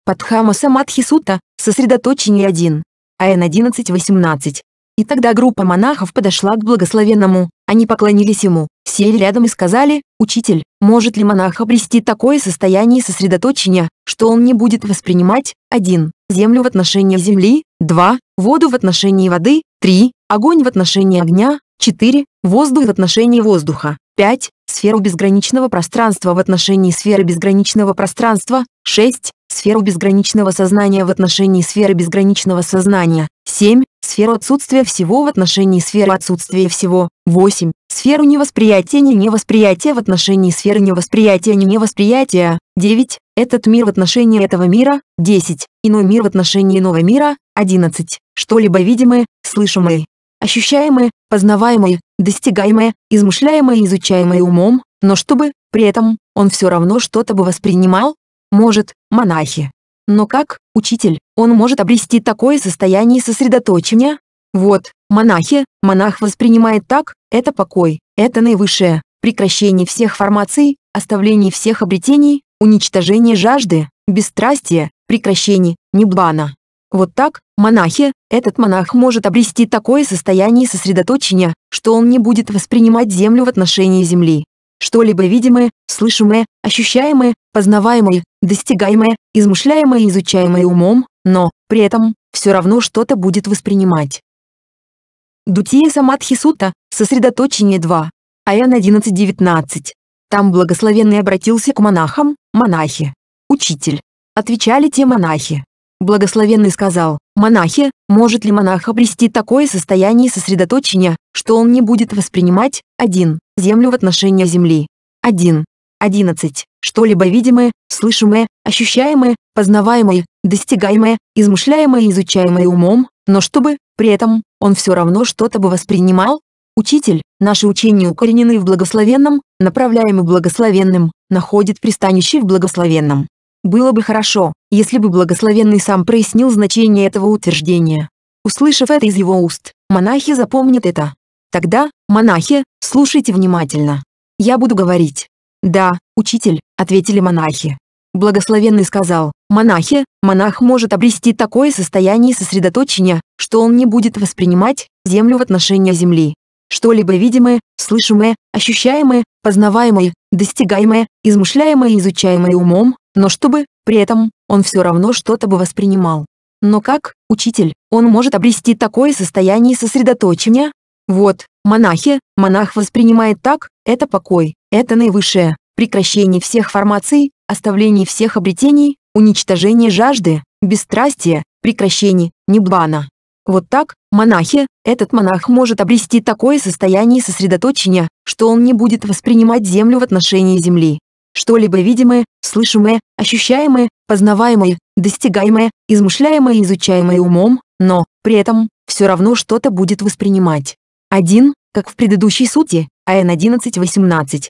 Падхама Самадхи Сута, сосредоточение 1 а Н-11-18. И тогда группа монахов подошла к благословенному, они поклонились ему, сели рядом и сказали, «Учитель, может ли монах обрести такое состояние сосредоточения, что он не будет воспринимать 1. землю в отношении земли, 2. воду в отношении воды, 3. огонь в отношении огня, 4. воздух в отношении воздуха, 5. сферу безграничного пространства в отношении сферы безграничного пространства, 6 сферу безграничного сознания в отношении сферы безграничного сознания, 7. Сферу отсутствия всего в отношении сферы отсутствия всего, 8. Сферу невосприятия не невосприятия в отношении сферы невосприятия не невосприятия, 9. Этот мир в отношении этого мира, 10. Иной мир в отношении иного мира, 11. Что-либо видимое, слышимое, ощущаемое, познаваемое, достигаемое, измышляемое и изучаемое умом, но чтобы, при этом, он все равно что-то бы воспринимал, может, монахи. Но как, учитель, он может обрести такое состояние сосредоточения? Вот, монахи, монах воспринимает так, это покой, это наивысшее, прекращение всех формаций, оставление всех обретений, уничтожение жажды, бесстрастие, прекращение, небана. Вот так, монахи, этот монах может обрести такое состояние сосредоточения, что он не будет воспринимать землю в отношении земли, что-либо видимое, слышимое, ощущаемое, познаваемое, достигаемое, измышляемое и изучаемое умом, но, при этом, все равно что-то будет воспринимать. Дутия Самадхи Сута, сосредоточение 2, Аян 11.19. Там благословенный обратился к монахам, монахи. Учитель. Отвечали те монахи. Благословенный сказал, монахи, может ли монах обрести такое состояние сосредоточения, что он не будет воспринимать, один, Землю в отношении Земли. 1. 11. Что-либо видимое, слышимое, ощущаемое, познаваемое, достигаемое, измышляемое и изучаемое умом, но чтобы, при этом, он все равно что-то бы воспринимал. Учитель, наши учения укоренены в благословенном, направляемы благословенным, находит пристанище в благословенном. Было бы хорошо, если бы благословенный сам прояснил значение этого утверждения. Услышав это из его уст, монахи запомнят это. Тогда, «Монахи, слушайте внимательно. Я буду говорить». «Да, учитель», — ответили монахи. Благословенный сказал, «Монахи, монах может обрести такое состояние сосредоточения, что он не будет воспринимать землю в отношении земли. Что-либо видимое, слышимое, ощущаемое, познаваемое, достигаемое, измышляемое и изучаемое умом, но чтобы, при этом, он все равно что-то бы воспринимал. Но как, учитель, он может обрести такое состояние сосредоточения? Вот, Монахи, монах воспринимает так, это покой, это наивысшее, прекращение всех формаций, оставление всех обретений, уничтожение жажды, бесстрастие, прекращение, небана. Вот так, монахи, этот монах может обрести такое состояние сосредоточения, что он не будет воспринимать землю в отношении земли. Что-либо видимое, слышимое, ощущаемое, познаваемое, достигаемое, измышляемое и изучаемое умом, но, при этом, все равно что-то будет воспринимать. 1, как в предыдущей сути, АН 11.18.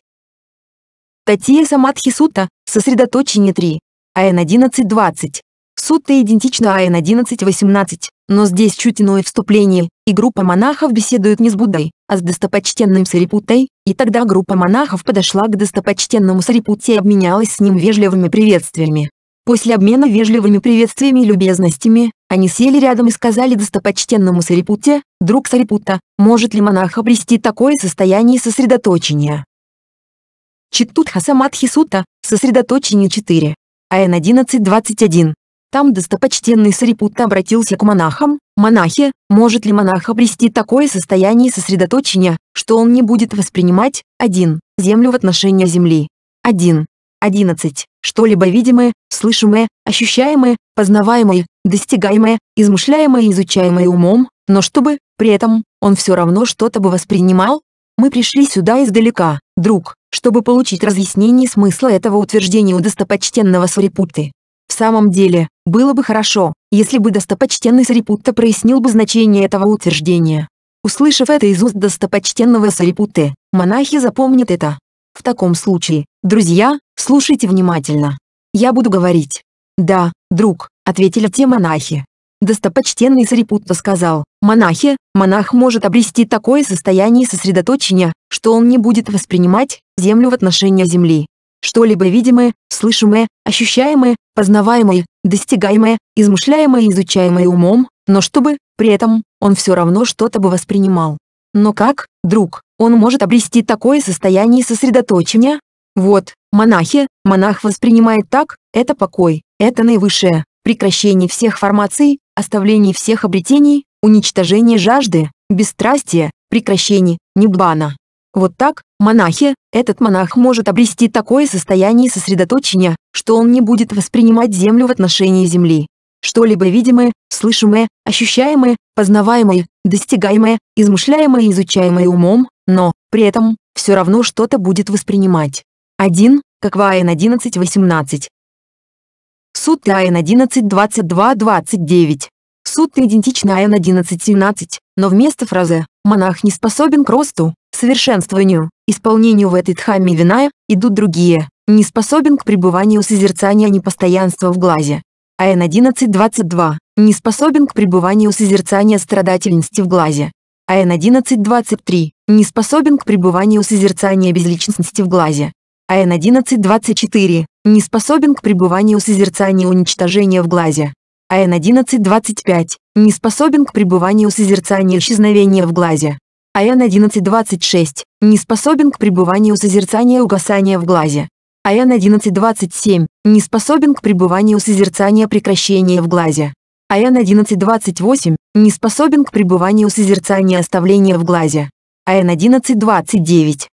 Татия Самадхи Сута, сосредоточение 3, АН 11.20. Сутта идентична АН 11.18, но здесь чуть иное вступление, и группа монахов беседует не с Буддой, а с достопочтенным Сарипутой, и тогда группа монахов подошла к достопочтенному Сарипуте и обменялась с ним вежливыми приветствиями. После обмена вежливыми приветствиями и любезностями, они сели рядом и сказали достопочтенному Сарипуте, друг Сарипута, может ли монах обрести такое состояние сосредоточения? Читутха Самадхи Сута, сосредоточение 4, АН 11.21. Там достопочтенный Сарипутта обратился к монахам, «Монахи, может ли монах обрести такое состояние сосредоточения, что он не будет воспринимать, 1, землю в отношении земли, 1, 11, что-либо видимое, слышимое, ощущаемое, познаваемое, достигаемое, измышляемое и изучаемое умом, но чтобы, при этом, он все равно что-то бы воспринимал? Мы пришли сюда издалека, друг, чтобы получить разъяснение смысла этого утверждения у достопочтенного Сарипутты. В самом деле, было бы хорошо, если бы достопочтенный Сарипутта прояснил бы значение этого утверждения. Услышав это из уст достопочтенного Сарипутты, монахи запомнят это. В таком случае, друзья, Слушайте внимательно. Я буду говорить. Да, друг, ответили те монахи. Достопочтенный Сарипутта сказал, монахи, монах может обрести такое состояние сосредоточения, что он не будет воспринимать землю в отношении земли. Что-либо видимое, слышимое, ощущаемое, познаваемое, достигаемое, измышляемое, и изучаемое умом, но чтобы, при этом, он все равно что-то бы воспринимал. Но как, друг, он может обрести такое состояние сосредоточения, вот, монахи, монах воспринимает так, это покой, это наивысшее, прекращение всех формаций, оставление всех обретений, уничтожение жажды, бесстрастие, прекращение, небана. Вот так, монахи, этот монах может обрести такое состояние сосредоточения, что он не будет воспринимать землю в отношении земли. Что-либо видимое, слышимое, ощущаемое, познаваемое, достигаемое, измышляемое и изучаемое умом, но, при этом, все равно что-то будет воспринимать. 1, как в АН 11.18. Суд АН 11.22.29. Суд идентичный АН 11.17, но вместо фразы «монах не способен к росту, совершенствованию, исполнению в этой дхамме вина» идут другие «не способен к пребыванию созерцания непостоянства в глазе». АН 11.22 «не способен к пребыванию созерцания страдательности в глазе». АН 11.23 «не способен к пребыванию созерцания безличности в глазе». АН-1124 не способен к пребыванию созерцания уничтожения в глазе. АН-1125 не способен к пребыванию созерцания исчезновения в глазе. АН-1126 не способен к пребыванию созерцания угасания в глазе. АН-1127 не способен к пребыванию созерцания прекращения в глазе. АН-1128 не способен к пребыванию созерцания оставления в глазе. АН-1129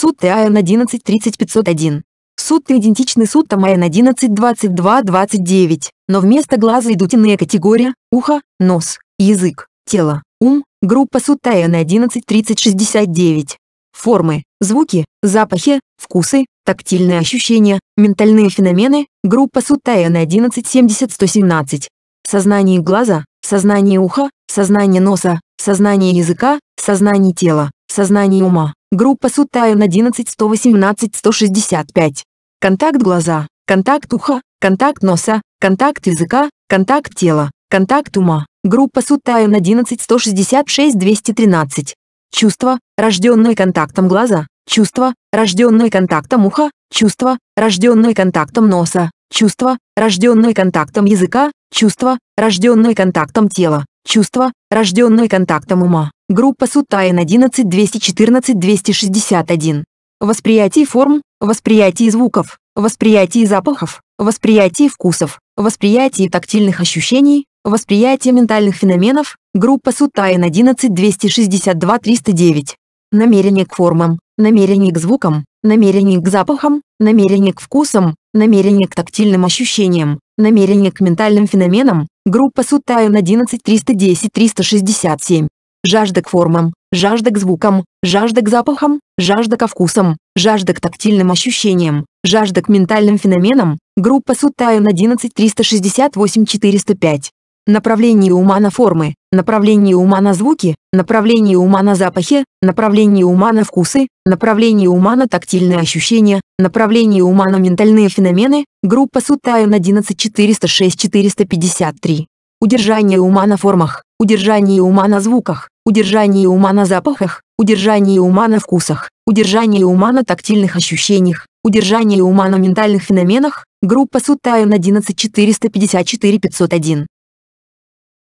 Суд ТАН 11.30.501. Суд идентичны суд ТАМАН 11.22.29, но вместо глаза идут иные категории – ухо, нос, язык, тело, ум, группа суд ТАН 11.30.69. Формы, звуки, запахи, вкусы, тактильные ощущения, ментальные феномены, группа суд ТАН 11.70.117. Сознание глаза, сознание уха, сознание носа, сознание языка, сознание тела, сознание ума. Группа Сутаин 11 118 165. Контакт глаза, контакт уха, контакт носа, контакт языка, контакт тела, контакт ума. Группа Сутаин 11 166 213. Чувство, рожденное контактом глаза, чувство, рожденное контактом уха, чувство, рожденное контактом носа, чувство, рожденное контактом языка, чувство, рожденное контактом тела, чувство, рожденное контактом ума. Группа Сутаин 11 214 261. Восприятие форм, восприятие звуков, восприятие запахов, восприятие вкусов, восприятие тактильных ощущений, восприятие ментальных феноменов, группа Сутаин 11 262 309. Намерение к формам, намерение к звукам, намерение к запахам, намерение к вкусам, намерение к тактильным ощущениям, намерение к ментальным феноменам, группа Сутаин 11-310-367. Жажда к формам, жажда к звукам, жажда к запахам, жажда ко вкусам, жажда к тактильным ощущениям, жажда к ментальным феноменам, группа Сутаин 11-368-405 направление ума на формы, направление ума на звуки, направление ума на запахи, направление ума на вкусы, направление ума на тактильные ощущения, направление ума на ментальные феномены, группа Сутаин 11406-453. Удержание ума на формах, удержание ума на звуках, удержание ума на запахах, удержание ума на вкусах, удержание ума на тактильных ощущениях, удержание ума на ментальных феноменах, группа Сутаин 11454-501.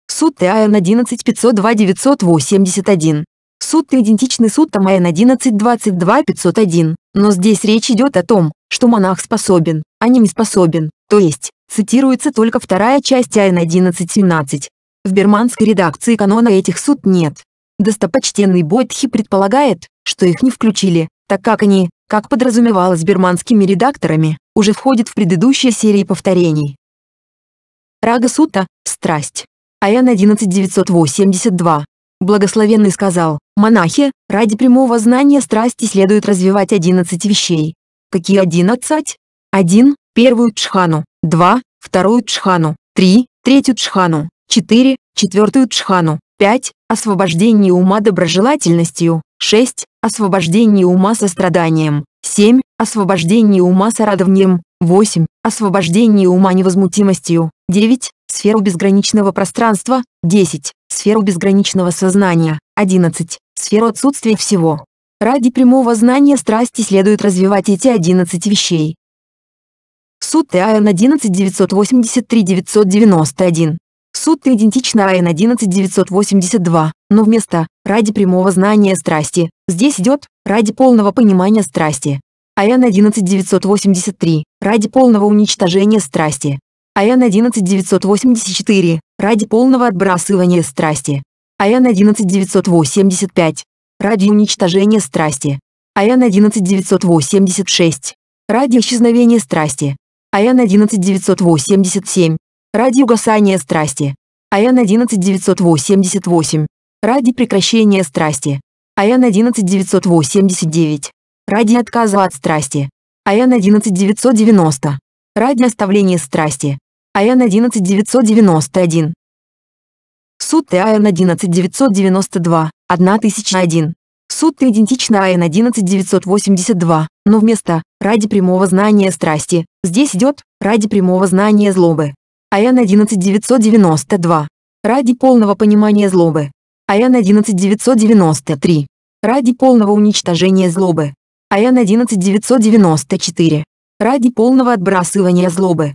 Суд ТАН 11-502-981. Суд идентичный суд ТАМАН 11-22-501, но здесь речь идет о том, что монах способен, а не не способен, то есть, цитируется только вторая часть АН 11-17. В берманской редакции канона этих суд нет. Достопочтенный Бодхи предполагает, что их не включили, так как они, как подразумевалось берманскими редакторами, уже входят в предыдущие серии повторений. Рага Сута – страсть. Аян 11982. Благословенный сказал, «Монахи, ради прямого знания страсти следует развивать 11 вещей». Какие 11? 1. Первую джхану. 2. Вторую джхану. 3. Третью джхану. 4. Четвертую джхану. 5. Освобождение ума доброжелательностью. 6. Освобождение ума состраданием. 7. Освобождение ума сорадовнием. 8. Освобождение ума невозмутимостью. 9 сферу безграничного пространства, 10, сферу безграничного сознания, 11, сферу отсутствия всего. Ради прямого знания страсти следует развивать эти 11 вещей. Сутты АН 11-983-991. Сутты идентична АН 11-982, но вместо «ради прямого знания страсти» здесь идет «ради полного понимания страсти». АН 11-983, ради полного уничтожения страсти. АН-11984, ради полного отбрасывания страсти. АН-11985, ради уничтожения страсти. АН-11986, ради исчезновения страсти. АН-11987, ради угасания страсти. АН-11988, ради прекращения страсти. АН-11989, ради отказа от страсти. АН-11990, ради оставления страсти. АН-11991. Суд ТАН-11992, 1001. Суд идентично АН-11982, но вместо «ради прямого знания страсти» здесь идет «ради прямого знания злобы». АН-11992. Ради полного понимания злобы. АН-11993. Ради полного уничтожения злобы. АН-11994. Ради полного отбрасывания злобы.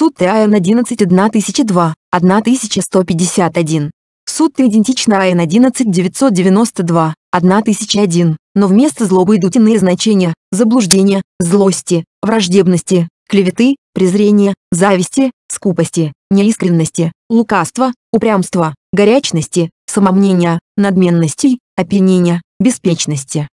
Суд ТАН 11 1002, 1151. Суд идентично АН 11 992, 1001, но вместо злобы идут иные значения – заблуждения, злости, враждебности, клеветы, презрения, зависти, скупости, неискренности, лукавства, упрямства, горячности, самомнения, надменностей, опьянения, беспечности.